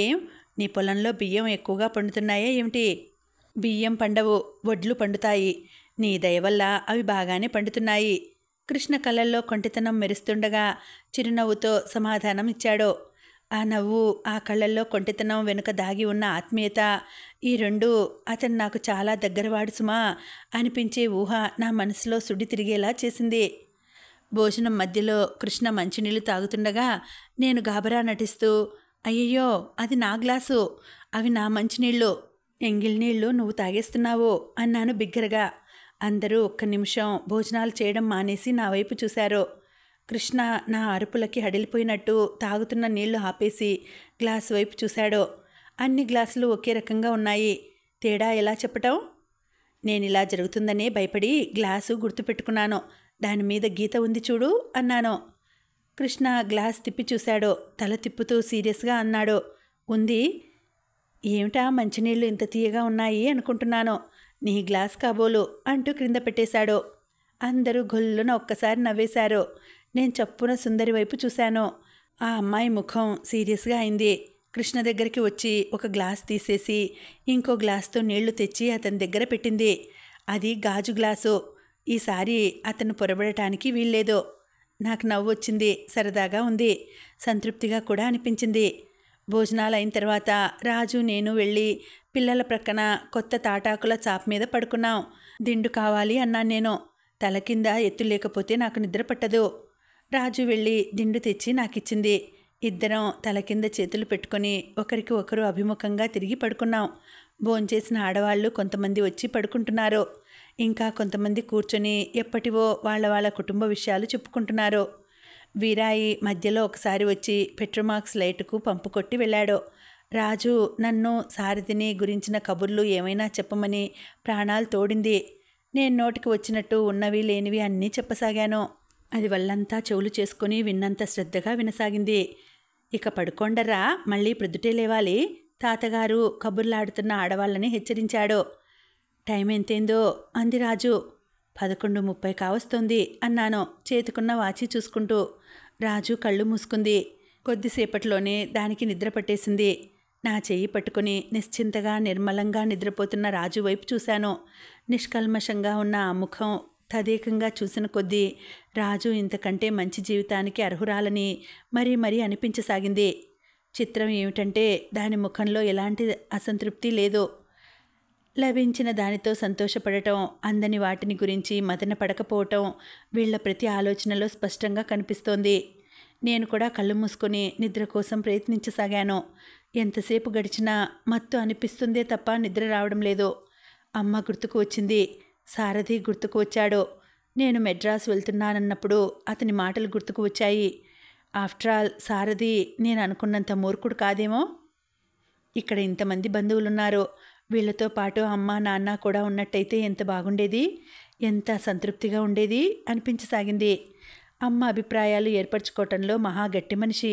Speaker 1: ఏం నీ పొలంలో బియ్యం ఎక్కువగా పండుతున్నాయా ఏమిటి బియ్యం పండవు వడ్లు పండుతాయి నీ దయవల్ల అవి బాగానే పండుతున్నాయి కృష్ణ కళ్ళల్లో కొంటితనం మెరుస్తుండగా చిరునవ్వుతో సమాధానం ఇచ్చాడు ఆ నవ్వు ఆ కళ్ళల్లో కొంటితనం వెనుక దాగి ఉన్న ఆత్మీయత ఈ రెండు అతను నాకు చాలా దగ్గరవాడు సుమా అనిపించే ఊహ నా మనసులో సుడి తిరిగేలా చేసింది భోజనం మధ్యలో కృష్ణ మంచినీళ్ళు తాగుతుండగా నేను గాబరా నటిస్తూ అయ్యయ్యో అది నా గ్లాసు అవి నా మంచినీళ్ళు ఎంగిల్ నీళ్లు నువ్వు తాగేస్తున్నావు అన్నాను బిగ్గరగా అందరూ ఒక్క నిమిషం భోజనాలు చేయడం మానేసి నా వైపు చూశారు కృష్ణ నా అరుపులకి హడిలిపోయినట్టు తాగుతున్న నీళ్లు ఆపేసి గ్లాస్ వైపు చూశాడో అన్ని గ్లాసులు ఒకే రకంగా ఉన్నాయి తేడా ఎలా చెప్పటం నేను ఇలా జరుగుతుందనే భయపడి గ్లాసు గుర్తుపెట్టుకున్నాను దాని మీద గీత ఉంది చూడు అన్నాను కృష్ణ గ్లాస్ తిప్పి చూశాడో తల తిప్పుతూ సీరియస్గా అన్నాడు ఉంది ఏమిటా మంచినీళ్ళు ఇంత తీయగా ఉన్నాయి అనుకుంటున్నాను నీ గ్లాస్ కాబోలు అంటూ క్రింద పెట్టేశాడు అందరూ గొల్లున ఒక్కసారి నవ్వేశారు నేను చప్పున సుందరి వైపు చూశాను ఆ అమ్మాయి ముఖం సీరియస్గా అయింది కృష్ణ దగ్గరికి వచ్చి ఒక గ్లాస్ తీసేసి ఇంకో గ్లాస్తో నీళ్లు తెచ్చి అతని దగ్గర పెట్టింది అది గాజు గ్లాసు ఈసారి అతను పొరబడటానికి వీల్లేదు నాకు నవ్వు వచ్చింది సరదాగా ఉంది సంతృప్తిగా కూడా అనిపించింది భోజనాలు అయిన తర్వాత రాజు నేను వెళ్ళి పిల్లల ప్రక్కన కొత్త తాటాకుల చాప్ మీద పడుకున్నాం దిండు కావాలి అన్నాను నేను తల కింద ఎత్తు లేకపోతే నాకు నిద్ర పట్టదు రాజు వెళ్ళి దిండు తెచ్చి నాకిచ్చింది ఇద్దరం తల కింద చేతులు పెట్టుకొని ఒకరికి ఒకరు అభిముఖంగా తిరిగి పడుకున్నాం భోంచేసిన ఆడవాళ్ళు కొంతమంది వచ్చి పడుకుంటున్నారు ఇంకా కొంతమంది కూర్చొని ఎప్పటివో వాళ్ళ వాళ్ళ కుటుంబ విషయాలు చెప్పుకుంటున్నారు వీరాయి మధ్యలో ఒకసారి వచ్చి పెట్రోమాక్స్ లైట్కు పంపు కొట్టి వెళ్ళాడు రాజు నన్ను సారథిని గురించిన కబుర్లు ఏమైనా చెప్పమని ప్రాణాలు తోడింది నేను నోటికి వచ్చినట్టు ఉన్నవి లేనివి అన్నీ చెప్పసాగాను అది వల్లంతా చెవులు చేసుకుని విన్నంత శ్రద్ధగా వినసాగింది ఇక పడుకోండరా మళ్ళీ ప్రొద్దుటే లేవాలి తాతగారు కబుర్లాడుతున్న ఆడవాళ్ళని హెచ్చరించాడు టైం ఎంతేందో అంది రాజు పదకొండు ముప్పై కావస్తోంది అన్నాను చేతుకున్న వాచి చూసుకుంటూ రాజు కళ్ళు మూసుకుంది కొద్దిసేపట్లోనే దానికి నిద్ర పట్టేసింది నా చెయ్యి పట్టుకుని నిశ్చింతగా నిర్మలంగా నిద్రపోతున్న రాజు వైపు చూశాను నిష్కల్మషంగా ఉన్న ఆ ముఖం తదేకంగా చూసిన కొద్దీ రాజు ఇంతకంటే మంచి జీవితానికి అర్హురాలని మరీ మరీ అనిపించసాగింది చిత్రం ఏమిటంటే దాని ముఖంలో ఎలాంటి అసంతృప్తి లేదు లభించిన దానితో సంతోషపడటం అందని వాటిని గురించి మదన పడకపోవటం వీళ్ల ప్రతి ఆలోచనలో స్పష్టంగా కనిపిస్తోంది నేను కూడా కళ్ళు మూసుకొని నిద్ర కోసం ప్రయత్నించసాగాను ఎంతసేపు గడిచినా మత్తు అనిపిస్తుందే తప్ప నిద్ర రావడం లేదు అమ్మ గుర్తుకు వచ్చింది సారథి గుర్తుకు వచ్చాడో నేను మెడ్రాస్ వెళ్తున్నానన్నప్పుడు అతని మాటలు గుర్తుకు వచ్చాయి ఆఫ్టర్ ఆల్ సారథి నేను అనుకున్నంత మూర్ఖుడు కాదేమో ఇక్కడ ఇంతమంది బంధువులున్నారో వీళ్ళతో పాటు అమ్మ నాన్న కూడా ఉన్నట్టయితే ఎంత బాగుండేది ఎంత సంతృప్తిగా ఉండేది అనిపించసాగింది అమ్మ అభిప్రాయాలు ఏర్పరచుకోవటంలో మహా గట్టి మనిషి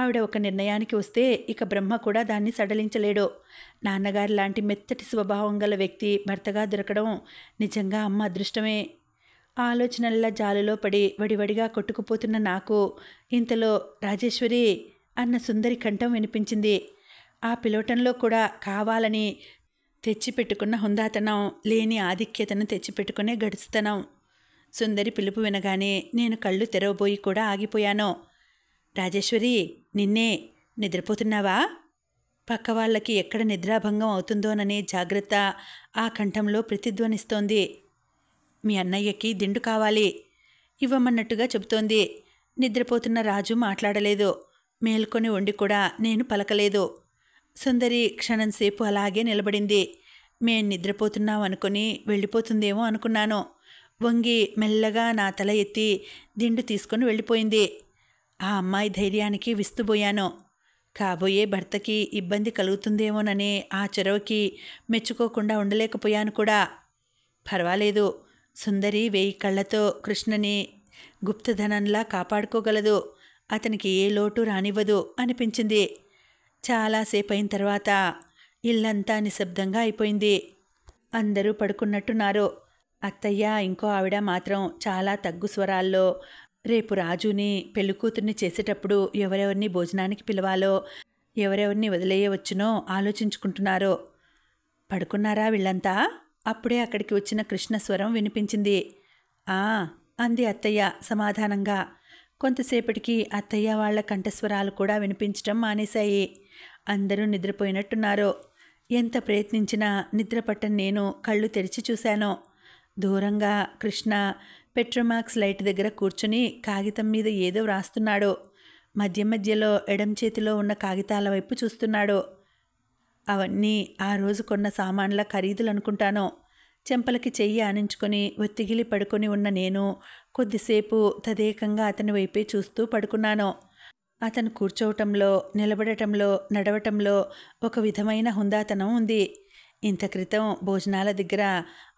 Speaker 1: ఆవిడ ఒక నిర్ణయానికి వస్తే ఇక బ్రహ్మ కూడా దాన్ని సడలించలేడు నాన్నగారు లాంటి మెత్తటి స్వభావం గల వ్యక్తి భర్తగా దొరకడం నిజంగా అమ్మ అదృష్టమే ఆలోచనల్లా జాలులో పడి వడివడిగా కొట్టుకుపోతున్న నాకు ఇంతలో రాజేశ్వరి అన్న సుందరి కంఠం వినిపించింది ఆ పిలోటంలో కూడా కావాలని తెచ్చిపెట్టుకున్న హుందాతనం లేని ఆధిక్యతను తెచ్చిపెట్టుకునే గడుస్తనం సుందరి పిలుపు వినగానే నేను కళ్ళు తెరవబోయి కూడా ఆగిపోయాను రాజేశ్వరి నిన్నే నిద్రపోతున్నావా పక్క వాళ్ళకి ఎక్కడ నిద్రాభంగం అవుతుందోననే జాగ్రత్త ఆ కంఠంలో ప్రతిధ్వనిస్తోంది మీ అన్నయ్యకి దిండు కావాలి ఇవ్వమన్నట్టుగా చెబుతోంది నిద్రపోతున్న రాజు మాట్లాడలేదు మేల్కొని వండి కూడా నేను పలకలేదు సుందరి క్షణంసేపు అలాగే నిలబడింది మేం నిద్రపోతున్నాం అనుకుని వెళ్ళిపోతుందేమో అనుకున్నాను వంగి మెల్లగా నా తల ఎత్తి దిండు తీసుకొని వెళ్ళిపోయింది ఆ అమ్మాయి ధైర్యానికి విస్తుపోయాను కాబోయే భర్తకి ఇబ్బంది కలుగుతుందేమోనని ఆ చెరవుకి మెచ్చుకోకుండా ఉండలేకపోయాను కూడా పర్వాలేదు సుందరి వేయి కళ్ళతో కృష్ణని గుప్తధనంలా కాపాడుకోగలదు అతనికి ఏ లోటు రానివ్వదు అనిపించింది చాలాసేపు అయిన తర్వాత ఇల్లంతా నిశ్శబ్దంగా అయిపోయింది అందరూ పడుకున్నట్టున్నారు అత్తయ్య ఇంకో ఆవిడ మాత్రం చాలా తగ్గు స్వరాల్లో రేపు రాజుని పెళ్ళికూతుర్ని చేసేటప్పుడు ఎవరెవరిని భోజనానికి పిలవాలో ఎవరెవరిని వదిలేయవచ్చునో ఆలోచించుకుంటున్నారో పడుకున్నారా వీళ్ళంతా అప్పుడే అక్కడికి వచ్చిన కృష్ణస్వరం వినిపించింది ఆ అంది అత్తయ్య సమాధానంగా కొంతసేపటికి అత్తయ్య వాళ్ల కంఠస్వరాలు కూడా వినిపించటం మానేశాయి అందరూ నిద్రపోయినట్టున్నారు ఎంత ప్రయత్నించినా నిద్రపట్టని నేను కళ్ళు తెరిచి చూశాను దూరంగా కృష్ణ పెట్రోమాక్స్ లైట్ దగ్గర కూర్చుని కాగితం మీద ఏదో వ్రాస్తున్నాడో మధ్య మధ్యలో ఎడం చేతిలో ఉన్న కాగితాల వైపు చూస్తున్నాడో అవన్నీ ఆ రోజు కొన్న సామాన్ల ఖరీదులు అనుకుంటాను చెంపలకి చెయ్యి ఆనించుకొని ఒత్తిగిలి పడుకొని ఉన్న నేను కొద్దిసేపు తదేకంగా అతని వైపే చూస్తూ పడుకున్నాను అతను కూర్చోవటంలో నిలబడటంలో నడవటంలో ఒక విధమైన హుందాతనం ఉంది ఇంత క్రితం భోజనాల దగ్గర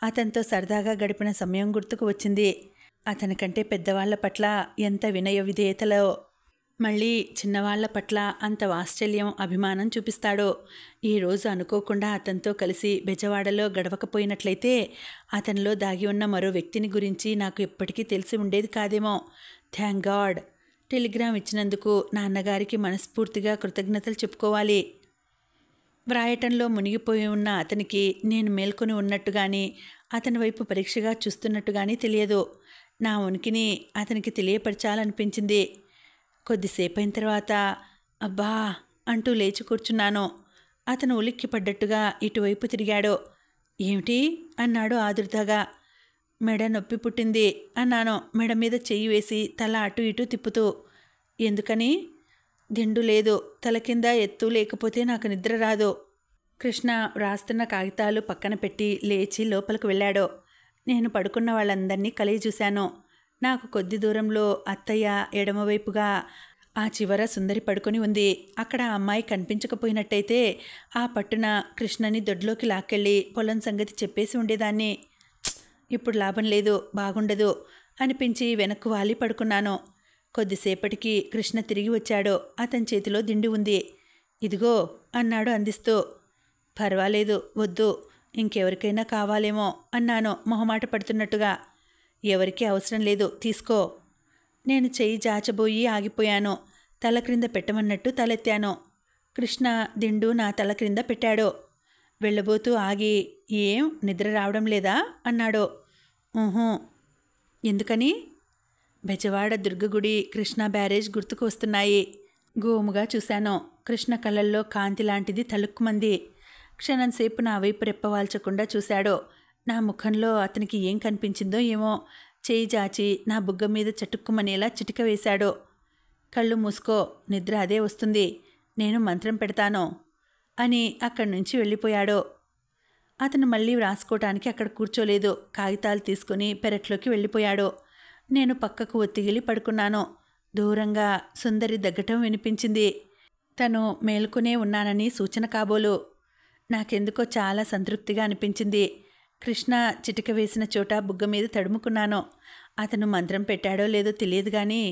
Speaker 1: అతనితో సరదాగా గడిపిన సమయం గుర్తుకు వచ్చింది అతనికంటే పెద్దవాళ్ల పట్ల ఎంత వినయ విధేయతలో మళ్ళీ చిన్నవాళ్ల పట్ల అంత వాత్సల్యం అభిమానం చూపిస్తాడో ఈరోజు అనుకోకుండా అతనితో కలిసి బెజవాడలో గడవకపోయినట్లయితే అతనిలో దాగి ఉన్న మరో వ్యక్తిని గురించి నాకు ఎప్పటికీ తెలిసి ఉండేది కాదేమో థ్యాంక్ గాడ్ టెలిగ్రామ్ ఇచ్చినందుకు నాన్నగారికి మనస్ఫూర్తిగా కృతజ్ఞతలు చెప్పుకోవాలి వ్రాయటంలో మునిగిపోయి ఉన్న అతనికి నేను మేల్కొని ఉన్నట్టుగాని అతని వైపు పరీక్షగా చూస్తున్నట్టుగాని తెలియదు నా ఉనికిని అతనికి తెలియపరచాలనిపించింది కొద్దిసేపు అయిన తర్వాత అబ్బా అంటూ లేచి కూర్చున్నాను అతను ఉలిక్కి పడ్డట్టుగా ఇటువైపు తిరిగాడు ఏమిటి అన్నాడు ఆదుర్దగా మెడ నొప్పి పుట్టింది అన్నాను మెడ మీద చెయ్యి వేసి తల అటు ఇటు తిప్పుతూ ఎందుకని దిండు లేదో తల కింద ఎత్తు లేకపోతే నాకు నిద్ర రాదో కృష్ణ వ్రాస్తున్న కాగితాలు పక్కన పెట్టి లేచి లోపలికి వెళ్ళాడో నేను పడుకున్న వాళ్ళందరినీ కలిగి చూశాను నాకు కొద్ది దూరంలో అత్తయ్య ఎడమవైపుగా ఆ చివర సుందరి పడుకొని ఉంది అక్కడ ఆ అమ్మాయి కనిపించకపోయినట్టయితే ఆ పట్టున కృష్ణని దొడ్లోకి లాక్కెళ్ళి పొలం సంగతి చెప్పేసి ఉండేదాన్ని ఇప్పుడు లాభం లేదు బాగుండదు అనిపించి వెనక్కు వాలి పడుకున్నాను కొద్దిసేపటికి కృష్ణ తిరిగి వచ్చాడో అతని చేతిలో దిండి ఉంది ఇదిగో అన్నాడు అందిస్తూ పర్వాలేదు వద్దు ఇంకెవరికైనా కావాలేమో అన్నాను మొహమాట పడుతున్నట్టుగా ఎవరికీ అవసరం లేదు తీసుకో నేను చెయ్యి జాచబోయి ఆగిపోయాను తల క్రింద పెట్టమన్నట్టు తలెత్తాను కృష్ణ దిండు నా తల క్రింద పెట్టాడు వెళ్ళబోతూ ఆగి ఏం నిద్ర రావడం లేదా అన్నాడు ఊహూ ఎందుకని బెజవాడ దుర్గగుడి కృష్ణా బ్యారేజ్ గుర్తుకు వస్తున్నాయి గోముగా చూశాను కృష్ణ కళల్లో కాంతి లాంటిది తలుక్కుమంది క్షణంసేపు నా వైపు రెప్పవాల్చకుండా చూశాడు నా ముఖంలో అతనికి ఏం కనిపించిందో ఏమో చేయి జాచి నా బుగ్గ మీద చటుక్కుమనేలా చిటిక వేశాడు కళ్ళు మూసుకో నిద్ర అదే వస్తుంది నేను మంత్రం పెడతాను అని అక్కడి నుంచి వెళ్ళిపోయాడు అతను మళ్ళీ వ్రాసుకోవటానికి అక్కడ కూర్చోలేదు కాగితాలు తీసుకుని పెరట్లోకి వెళ్ళిపోయాడు నేను పక్కకు ఒత్తిగిలి పడుకున్నాను దూరంగా సుందరి దగ్గటం వినిపించింది తను మేలుకునే ఉన్నానని సూచన కాబోలు నాకెందుకో చాలా సంతృప్తిగా అనిపించింది కృష్ణ చిటిక వేసిన చోట బుగ్గ మీద తడుముకున్నాను అతను మంత్రం పెట్టాడో లేదో తెలియదు కానీ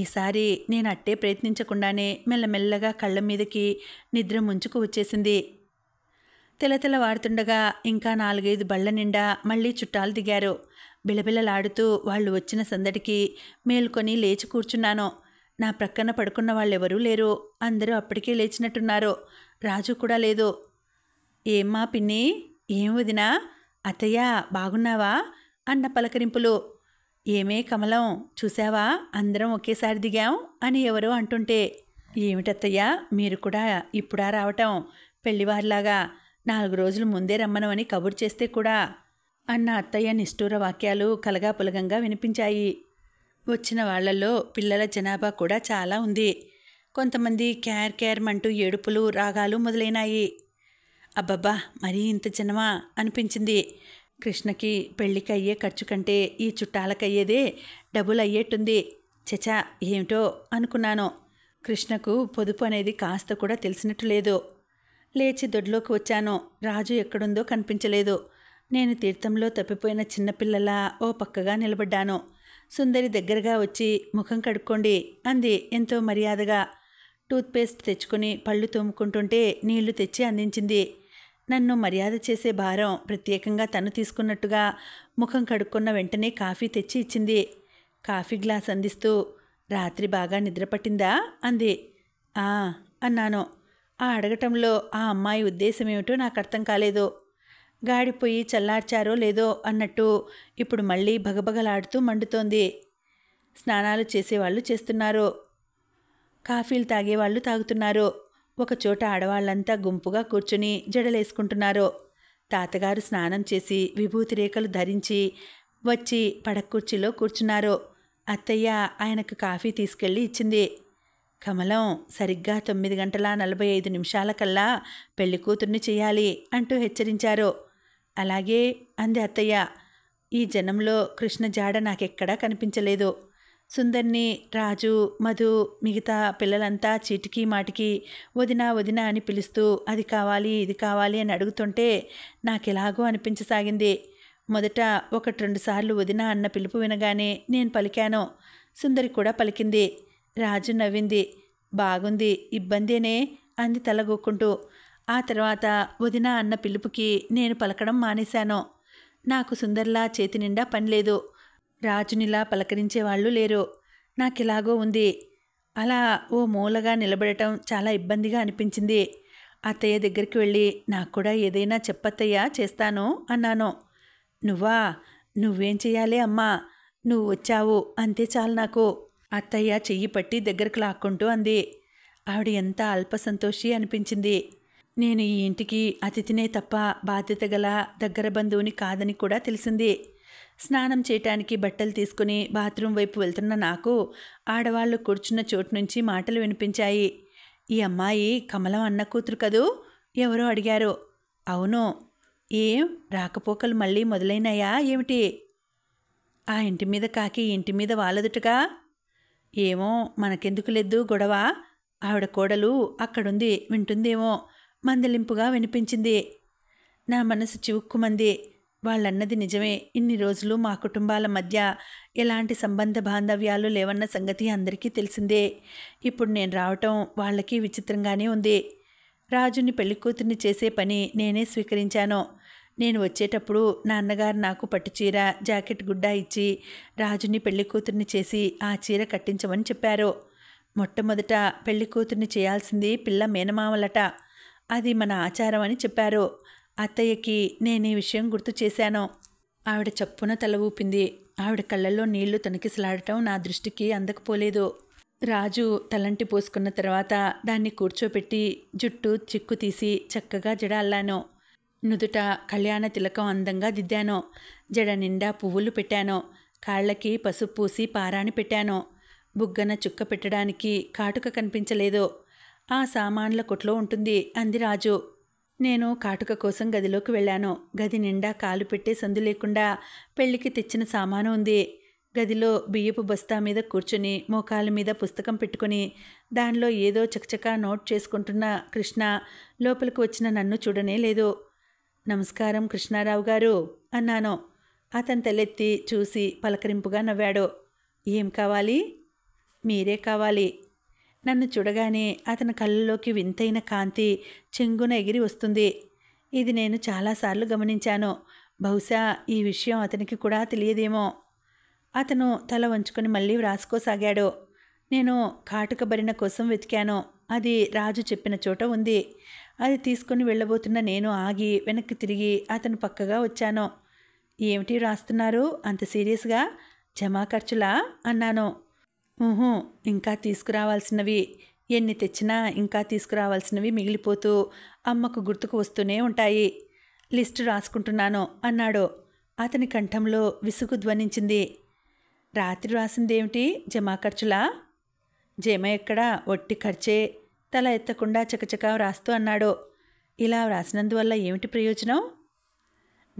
Speaker 1: ఈసారి నేను అట్టే ప్రయత్నించకుండానే మెల్లమెల్లగా కళ్ళ మీదకి నిద్ర ముంచుకు వచ్చేసింది తెలతెల వాడుతుండగా ఇంకా నాలుగైదు బళ్ళ నిండా మళ్ళీ చుట్టాలు దిగారు బిలబిలలాడుతూ వాళ్ళు వచ్చిన సందడికి మేల్కొని లేచి కూర్చున్నాను నా ప్రక్కన పడుకున్న వాళ్ళెవరూ లేరు అందరూ అప్పటికే లేచినట్టున్నారు రాజు కూడా లేదు ఏమ్మా పిన్ని ఏం వదినా అతయ్య బాగున్నావా అన్న పలకరింపులు ఏమే కమలం చూసావా అందరం ఒకేసారి దిగాం అని ఎవరో అంటుంటే ఏమిటత్తయ్య మీరు కూడా ఇప్పుడా రావటం పెళ్లివారిలాగా నాలుగు రోజులు ముందే రమ్మనమని కబురు చేస్తే కూడా అన్న అత్తయ్య నిష్ఠూర వాక్యాలు కలగాపులగంగా వినిపించాయి వచ్చిన వాళ్లలో పిల్లల జనాభా కూడా చాలా ఉంది కొంతమంది క్యార్ క్యార్ అంటూ ఏడుపులు రాగాలు మొదలైనాయి అబ్బబ్బా మరీ ఇంత జనమా అనిపించింది కృష్ణకి పెళ్ళికి అయ్యే ఖర్చు కంటే ఈ చుట్టాలకయ్యేదే డబుల్ అయ్యేట్టుంది చచా ఏమిటో అనుకున్నాను కృష్ణకు పొదుపు అనేది కాస్త కూడా తెలిసినట్టు లేదు లేచి దొడ్లోకి వచ్చాను రాజు ఎక్కడుందో కనిపించలేదు నేను తీర్థంలో తప్పిపోయిన చిన్నపిల్లలా ఓ పక్కగా నిలబడ్డాను సుందరి దగ్గరగా వచ్చి ముఖం కడుక్కోండి అంది ఎంతో మర్యాదగా టూత్పేస్ట్ తెచ్చుకొని పళ్ళు తోముకుంటుంటే నీళ్లు తెచ్చి అందించింది నన్ను మర్యాద చేసే భారం ప్రత్యేకంగా తను తీసుకున్నట్టుగా ముఖం కడుక్కున్న వెంటనే కాఫీ తెచ్చి ఇచ్చింది కాఫీ గ్లాస్ అందిస్తూ రాత్రి బాగా నిద్రపట్టిందా అంది ఆ అన్నాను ఆ అడగటంలో ఆ అమ్మాయి ఉద్దేశమేమిటో నాకు అర్థం కాలేదు గాడిపోయి చల్లార్చారో లేదో అన్నట్టు ఇప్పుడు మళ్ళీ భగభగలాడుతూ మండుతోంది స్నానాలు చేసేవాళ్ళు చేస్తున్నారు కాఫీలు తాగేవాళ్ళు తాగుతున్నారు ఒకచోట ఆడవాళ్ళంతా గుంపుగా కూర్చుని జడలేసుకుంటున్నారు తాతగారు స్నానం చేసి విభూతి రేఖలు ధరించి వచ్చి పడకుర్చీలో కూర్చున్నారు అత్తయ్య ఆయనకు కాఫీ తీసుకెళ్ళి ఇచ్చింది కమలం సరిగ్గా తొమ్మిది గంటల నలభై ఐదు నిమిషాలకల్లా పెళ్లి కూతుర్ని చేయాలి అంటూ హెచ్చరించారు అలాగే అంది అత్తయ్య ఈ జనంలో కృష్ణ జాడ నాకెక్కడా కనిపించలేదు సుందర్ని రాజు మధు మిగతా పిల్లలంతా చీటికి మాటికి వదినా వదినా అని పిలుస్తూ అది కావాలి ఇది కావాలి అని అడుగుతుంటే నాకెలాగో అనిపించసాగింది మొదట ఒకటి రెండు సార్లు వదిన అన్న పిలుపు వినగానే నేను పలికాను సుందరి కూడా పలికింది రాజు నవ్వింది బాగుంది ఇబ్బందేనే అంది తలగొక్కుంటూ ఆ తర్వాత వదిన అన్న పిలుపుకి నేను పలకడం మానేశాను నాకు సుందర్లా చేతి నిండా పనిలేదు రాజునిలా పలకరించేవాళ్ళు లేరు నాకిలాగో ఉంది అలా ఓ మూలగా నిలబడటం చాలా ఇబ్బందిగా అనిపించింది అత్తయ్య దగ్గరికి వెళ్ళి నాకు కూడా ఏదైనా చెప్పత్తయ్యా చేస్తాను అన్నాను నువ్వా నువ్వేం చేయాలి అమ్మా నువ్వు వచ్చావు అంతే చాలు నాకు అత్తయ్య చెయ్యి పట్టి దగ్గరకు లాక్కుంటూ అంది ఆవిడ ఎంత అల్ప సంతోషి అనిపించింది నేను ఈ ఇంటికి అతిథినే తప్ప బాధ్యత గల దగ్గర బంధువుని కాదని కూడా తెలిసింది స్నానం చేయటానికి బట్టలు తీసుకుని బాత్రూం వైపు వెళ్తున్న నాకు ఆడవాళ్ళు కూర్చున్న చోటు నుంచి మాటలు వినిపించాయి ఈ అమ్మాయి కమలం అన్న కూతురు కదూ ఎవరో అడిగారు అవును ఏం రాకపోకలు మళ్ళీ మొదలైనాయా ఏమిటి ఆ ఇంటి మీద కాకి ఇంటి మీద వాలదుటగా ఏమో మనకెందుకు లేదు గొడవ ఆవిడ కోడలు అక్కడుంది వింటుందేమో మందలింపుగా వినిపించింది నా మనసు చివుక్కుమంది వాళ్ళన్నది నిజమే ఇన్ని రోజులు మా కుటుంబాల మధ్య ఎలాంటి సంబంధ బాంధవ్యాలు లేవన్న సంగతి అందరికీ తెలిసిందే ఇప్పుడు నేను రావటం వాళ్ళకి విచిత్రంగానే ఉంది రాజుని పెళ్ళికూతురిని చేసే పని నేనే స్వీకరించాను నేను వచ్చేటప్పుడు నాన్నగారు నాకు పట్టు చీర జాకెట్ గుడ్డ ఇచ్చి రాజుని పెళ్ళికూతురిని చేసి ఆ చీర కట్టించమని చెప్పారు మొట్టమొదట పెళ్ళికూతురిని చేయాల్సింది పిల్ల మేనమామలట అది మన ఆచారం అని చెప్పారు అత్తయ్యకి నేను ఈ విషయం గుర్తు చేశాను ఆవిడ చప్పున తల ఊపింది ఆవిడ కళ్ళల్లో నీళ్లు తనకిసలాడటం నా దృష్టికి అందకపోలేదు రాజు తలంటి పోసుకున్న తర్వాత దాన్ని కూర్చోపెట్టి జుట్టు చిక్కు తీసి చక్కగా జడ అల్లాను నుదుట కళ్యాణ తిలకం అందంగా దిద్దాను జడ నిండా పువ్వులు పెట్టాను కాళ్ళకి పసుపు పూసి పారాణి పెట్టాను బుగ్గన చుక్క పెట్టడానికి కాటుక కనిపించలేదు ఆ సామాన్ల కొట్లో ఉంటుంది అంది రాజు నేను కాటుక కోసం గదిలోకి వెళ్ళాను గది నిండా కాలు పెట్టే సందు లేకుండా పెళ్లికి తెచ్చిన సామాను ఉంది గదిలో బియ్యపు బస్తా మీద కూర్చుని మోకాల మీద పుస్తకం పెట్టుకుని దానిలో ఏదో చకచకా నోట్ చేసుకుంటున్న కృష్ణ లోపలికి వచ్చిన నన్ను చూడనే లేదు నమస్కారం కృష్ణారావు గారు అన్నాను అతను తలెత్తి చూసి పలకరింపుగా నవ్వాడు ఏం కావాలి మీరే కావాలి నన్ను చూడగానే అతని కళ్ళలోకి వింతైన కాంతి చెంగున ఎగిరి వస్తుంది ఇది నేను చాలాసార్లు గమనించాను బహుశా ఈ విషయం అతనికి కూడా తెలియదేమో అతను తల వంచుకొని మళ్ళీ వ్రాసుకోసాగాడు నేను కాటుక బరిన కోసం వెతికాను అది రాజు చెప్పిన చోట ఉంది అది తీసుకుని వెళ్ళబోతున్న నేను ఆగి వెనక్కి తిరిగి అతను పక్కగా వచ్చాను ఏమిటి రాస్తున్నారు అంత సీరియస్గా జమా ఖర్చులా అన్నాను ఊహూ ఇంకా తీసుకురావాల్సినవి ఎన్ని తెచ్చినా ఇంకా తీసుకురావాల్సినవి మిగిలిపోతూ అమ్మకు గుర్తుకు వస్తూనే ఉంటాయి లిస్టు రాసుకుంటున్నాను అన్నాడు అతని కంఠంలో విసుగు ధ్వనించింది రాత్రి రాసిందేమిటి జమా ఖర్చులా జమ ఎక్కడ ఒట్టి ఖర్చే తల ఎత్తకుండా చకచకా వ్రాస్తూ అన్నాడు ఇలా వ్రాసినందువల్ల ఏమిటి ప్రయోజనం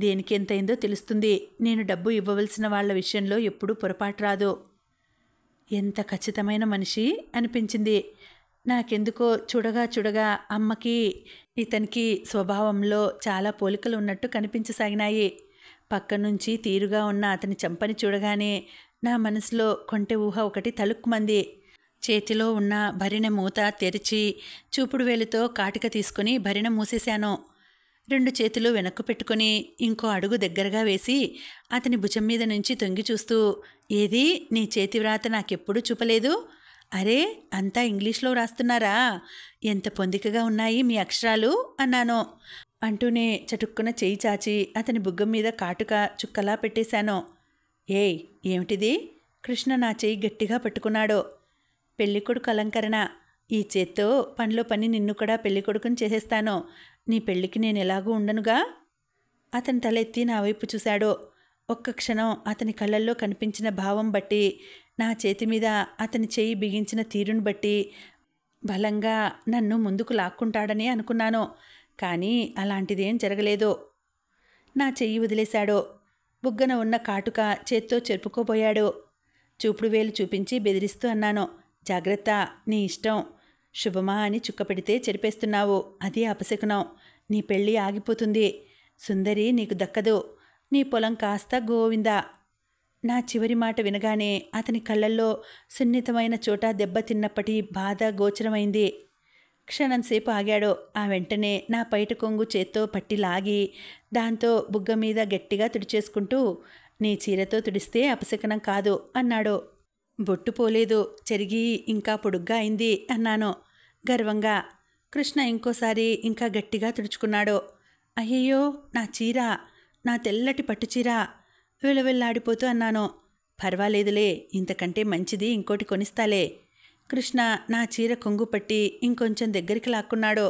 Speaker 1: దేనికి ఎంతైందో తెలుస్తుంది నేను డబ్బు ఇవ్వవలసిన వాళ్ళ విషయంలో ఎప్పుడూ పొరపాటు రాదు ఎంత ఖచ్చితమైన మనిషి అనిపించింది నాకెందుకో చూడగా చూడగా అమ్మకి ఇతనికి స్వభావంలో చాలా పోలికలు ఉన్నట్టు కనిపించసాగినాయి పక్క నుంచి తీరుగా ఉన్న అతని చంపని చూడగానే నా మనసులో కొంటె ఊహ ఒకటి తలుక్కుమంది చేతిలో ఉన్న భరిణ మూత తెరిచి చూపుడు వేలుతో కాటిక తీసుకుని భరిణ మూసేశాను రెండు చేతులు వెనక్కు పెట్టుకుని ఇంకో అడుగు దగ్గరగా వేసి అతని భుజం మీద నుంచి తొంగి చూస్తూ ఏది నీ చేతి వ్రాత నాకెప్పుడు చూపలేదు అరే అంతా ఇంగ్లీష్లో రాస్తున్నారా ఎంత పొందికగా ఉన్నాయి మీ అక్షరాలు అన్నాను అంటూనే చటుక్కున చేయి చాచి అతని బుగ్గం మీద కాటుక చుక్కలా పెట్టేశాను ఏయ్ ఏమిటిది కృష్ణ నా చేయి గట్టిగా పట్టుకున్నాడు పెళ్ళికొడుకు అలంకరణ ఈ చేత్తో పనిలో పని నిన్ను కూడా పెళ్ళికొడుకుని చేసేస్తాను నీ పెళ్ళికి నేను ఎలాగూ ఉండనుగా అతని తలెత్తి నా వైపు చూశాడో ఒక్క క్షణం అతని కళ్ళల్లో కనిపించిన భావం బట్టి నా చేతి మీద అతని చేయి బిగించిన తీరును బట్టి బలంగా నన్ను ముందుకు లాక్కుంటాడని అనుకున్నాను కానీ అలాంటిదేం జరగలేదు నా చెయ్యి వదిలేశాడు బుగ్గన ఉన్న కాటుక చేత్తో చెరుపుకోబోయాడు చూపుడు వేలు చూపించి బెదిరిస్తూ అన్నాను జాగ్రత్త నీ ఇష్టం శుభమా అని చుక్క పెడితే చెరిపేస్తున్నావు అది అపశకునం నీ పెళ్ళి ఆగిపోతుంది సుందరి నీకు దక్కదు నీ పొలం కాస్త గోవిందా నా చివరి మాట వినగానే అతని కళ్ళల్లో సున్నితమైన చోట దెబ్బతిన్నప్పటి బాధ గోచరమైంది క్షణంసేపు ఆగాడు ఆ వెంటనే నా పైట కొంగు చేత్తో పట్టి లాగి దాంతో బుగ్గ మీద గట్టిగా తుడిచేసుకుంటూ నీ చీరతో తుడిస్తే అపశకనం కాదు అన్నాడు బొట్టు పోలేదు చెరిగి ఇంకా పొడుగ్గా అయింది అన్నాను గర్వంగా కృష్ణ ఇంకోసారి ఇంకా గట్టిగా తుడుచుకున్నాడు అయ్యయ్యో నా చీర నా తెల్లటి పట్టుచీర విలవిల్లాడిపోతూ అన్నాను పర్వాలేదులే ఇంతకంటే మంచిది ఇంకోటి కొనిస్తాలే కృష్ణ నా చీర కొంగు పట్టి ఇంకొంచెం దగ్గరికి లాక్కున్నాడు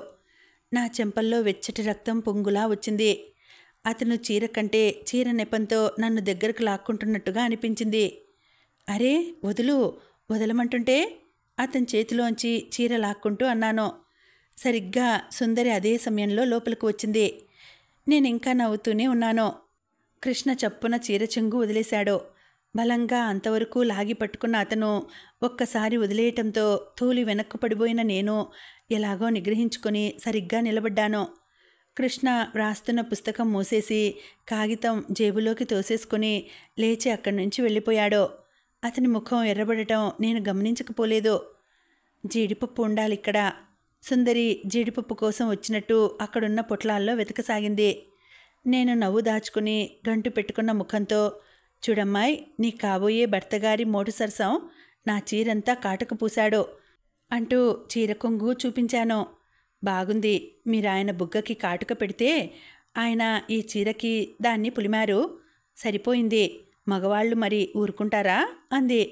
Speaker 1: నా చెంపల్లో వెచ్చటి రక్తం పొంగులా వచ్చింది అతను చీర కంటే చీర నెపంతో నన్ను దగ్గరకు లాక్కుంటున్నట్టుగా అనిపించింది అరే వదులు వదలమంటుంటే అతని చేతిలోంచి చీర లాక్కుంటూ అన్నాను సరిగ్గా సుందరి అదే సమయంలో లోపలికి వచ్చింది నేను ఇంకా నవ్వుతూనే ఉన్నాను కృష్ణ చప్పున చీర చెంగు వదిలేశాడు బలంగా అంతవరకు లాగి పట్టుకున్న అతను ఒక్కసారి వదిలేయటంతో తూలి వెనక్కు పడిపోయిన నేను ఎలాగో నిగ్రహించుకొని సరిగ్గా నిలబడ్డాను కృష్ణ వ్రాస్తున్న పుస్తకం మూసేసి కాగితం జేబులోకి తోసేసుకుని లేచి అక్కడి నుంచి వెళ్ళిపోయాడు అతని ముఖం ఎర్రబడటం నేను గమనించకపోలేదు జీడిపప్పు ఉండాలి ఇక్కడ సుందరి జీడిపప్పు కోసం వచ్చినట్టు అక్కడున్న పొట్లాల్లో వెతకసాగింది నేను నవ్వు దాచుకుని గంటు పెట్టుకున్న ముఖంతో చూడమ్మాయి నీ కాబోయే భర్తగారి మోటు సరసం నా చీరంతా కాటకు పూశాడు అంటూ చీర కొంగు చూపించాను బాగుంది మీరు ఆయన బుగ్గకి కాటుక పెడితే ఆయన ఈ చీరకి దాన్ని పులిమారు సరిపోయింది మగవాళ్ళు మరి ఊరుకుంటారా అంది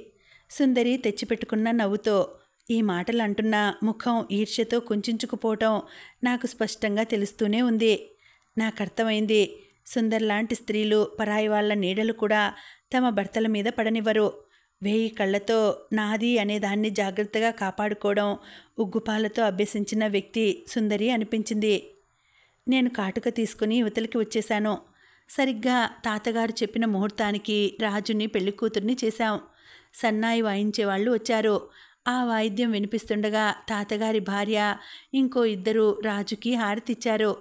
Speaker 1: సుందరి తెచ్చిపెట్టుకున్న నవ్వుతో ఈ మాటలు అంటున్న ముఖం ఈర్ష్యతో కుంచుకుపోవటం నాకు స్పష్టంగా తెలుస్తూనే ఉంది నాకు అర్థమైంది సుందర్ లాంటి స్త్రీలు పరాయి వాళ్ళ నీడలు కూడా తమ భర్తల మీద పడనివ్వరు వేయి కళ్ళతో నాది అనేదాన్ని జాగ్రత్తగా కాపాడుకోవడం ఉగ్గుపాలతో అభ్యసించిన వ్యక్తి సుందరి అనిపించింది నేను కాటుక తీసుకుని యువతలకి వచ్చేశాను సరిగ్గా తాతగారు చెప్పిన ముహూర్తానికి రాజుని పెళ్లి కూతుర్ని చేశాం సన్నాయి వాయించే వాళ్ళు వచ్చారు ఆ వాయిద్యం వినిపిస్తుండగా తాతగారి భార్య ఇంకో ఇద్దరు రాజుకి హారతిచ్చారు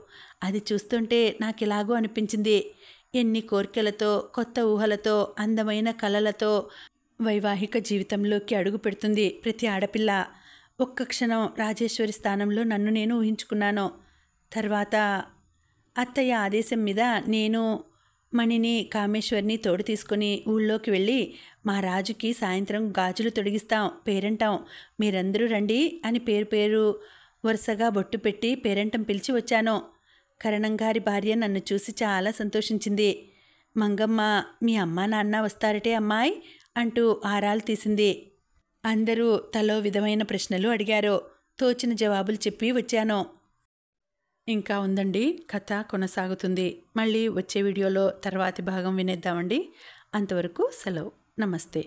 Speaker 1: అది చూస్తుంటే నాకు ఎలాగో అనిపించింది ఎన్ని కోరికలతో కొత్త ఊహలతో అందమైన కళలతో వైవాహిక జీవితంలోకి అడుగు పెడుతుంది ప్రతి ఆడపిల్ల ఒక్క క్షణం రాజేశ్వరి స్థానంలో నన్ను నేను ఊహించుకున్నాను తర్వాత అత్తయ్య ఆదేశం మీద నేను మణిని కామేశ్వరిని తోడు తీసుకుని ఊళ్ళోకి వెళ్ళి మా రాజుకి సాయంత్రం గాజులు తొడిగిస్తాం పేరంటాం మీరందరూ రండి అని పేరు పేరు వరుసగా బొట్టు పెట్టి పేరంటం పిలిచి వచ్చాను కరణంగారి భార్య నన్ను చూసి చాలా సంతోషించింది మంగమ్మ మీ అమ్మా నాన్న వస్తారటే అమ్మాయి అంటూ ఆరాలు తీసింది అందరూ తలో విధమైన ప్రశ్నలు అడిగారు తోచిన జవాబులు చెప్పి వచ్చాను ఇంకా ఉందండి కథ కొనసాగుతుంది మళ్ళీ వచ్చే వీడియోలో తర్వాతి భాగం వినేద్దామండి అంతవరకు సెలవు నమస్తే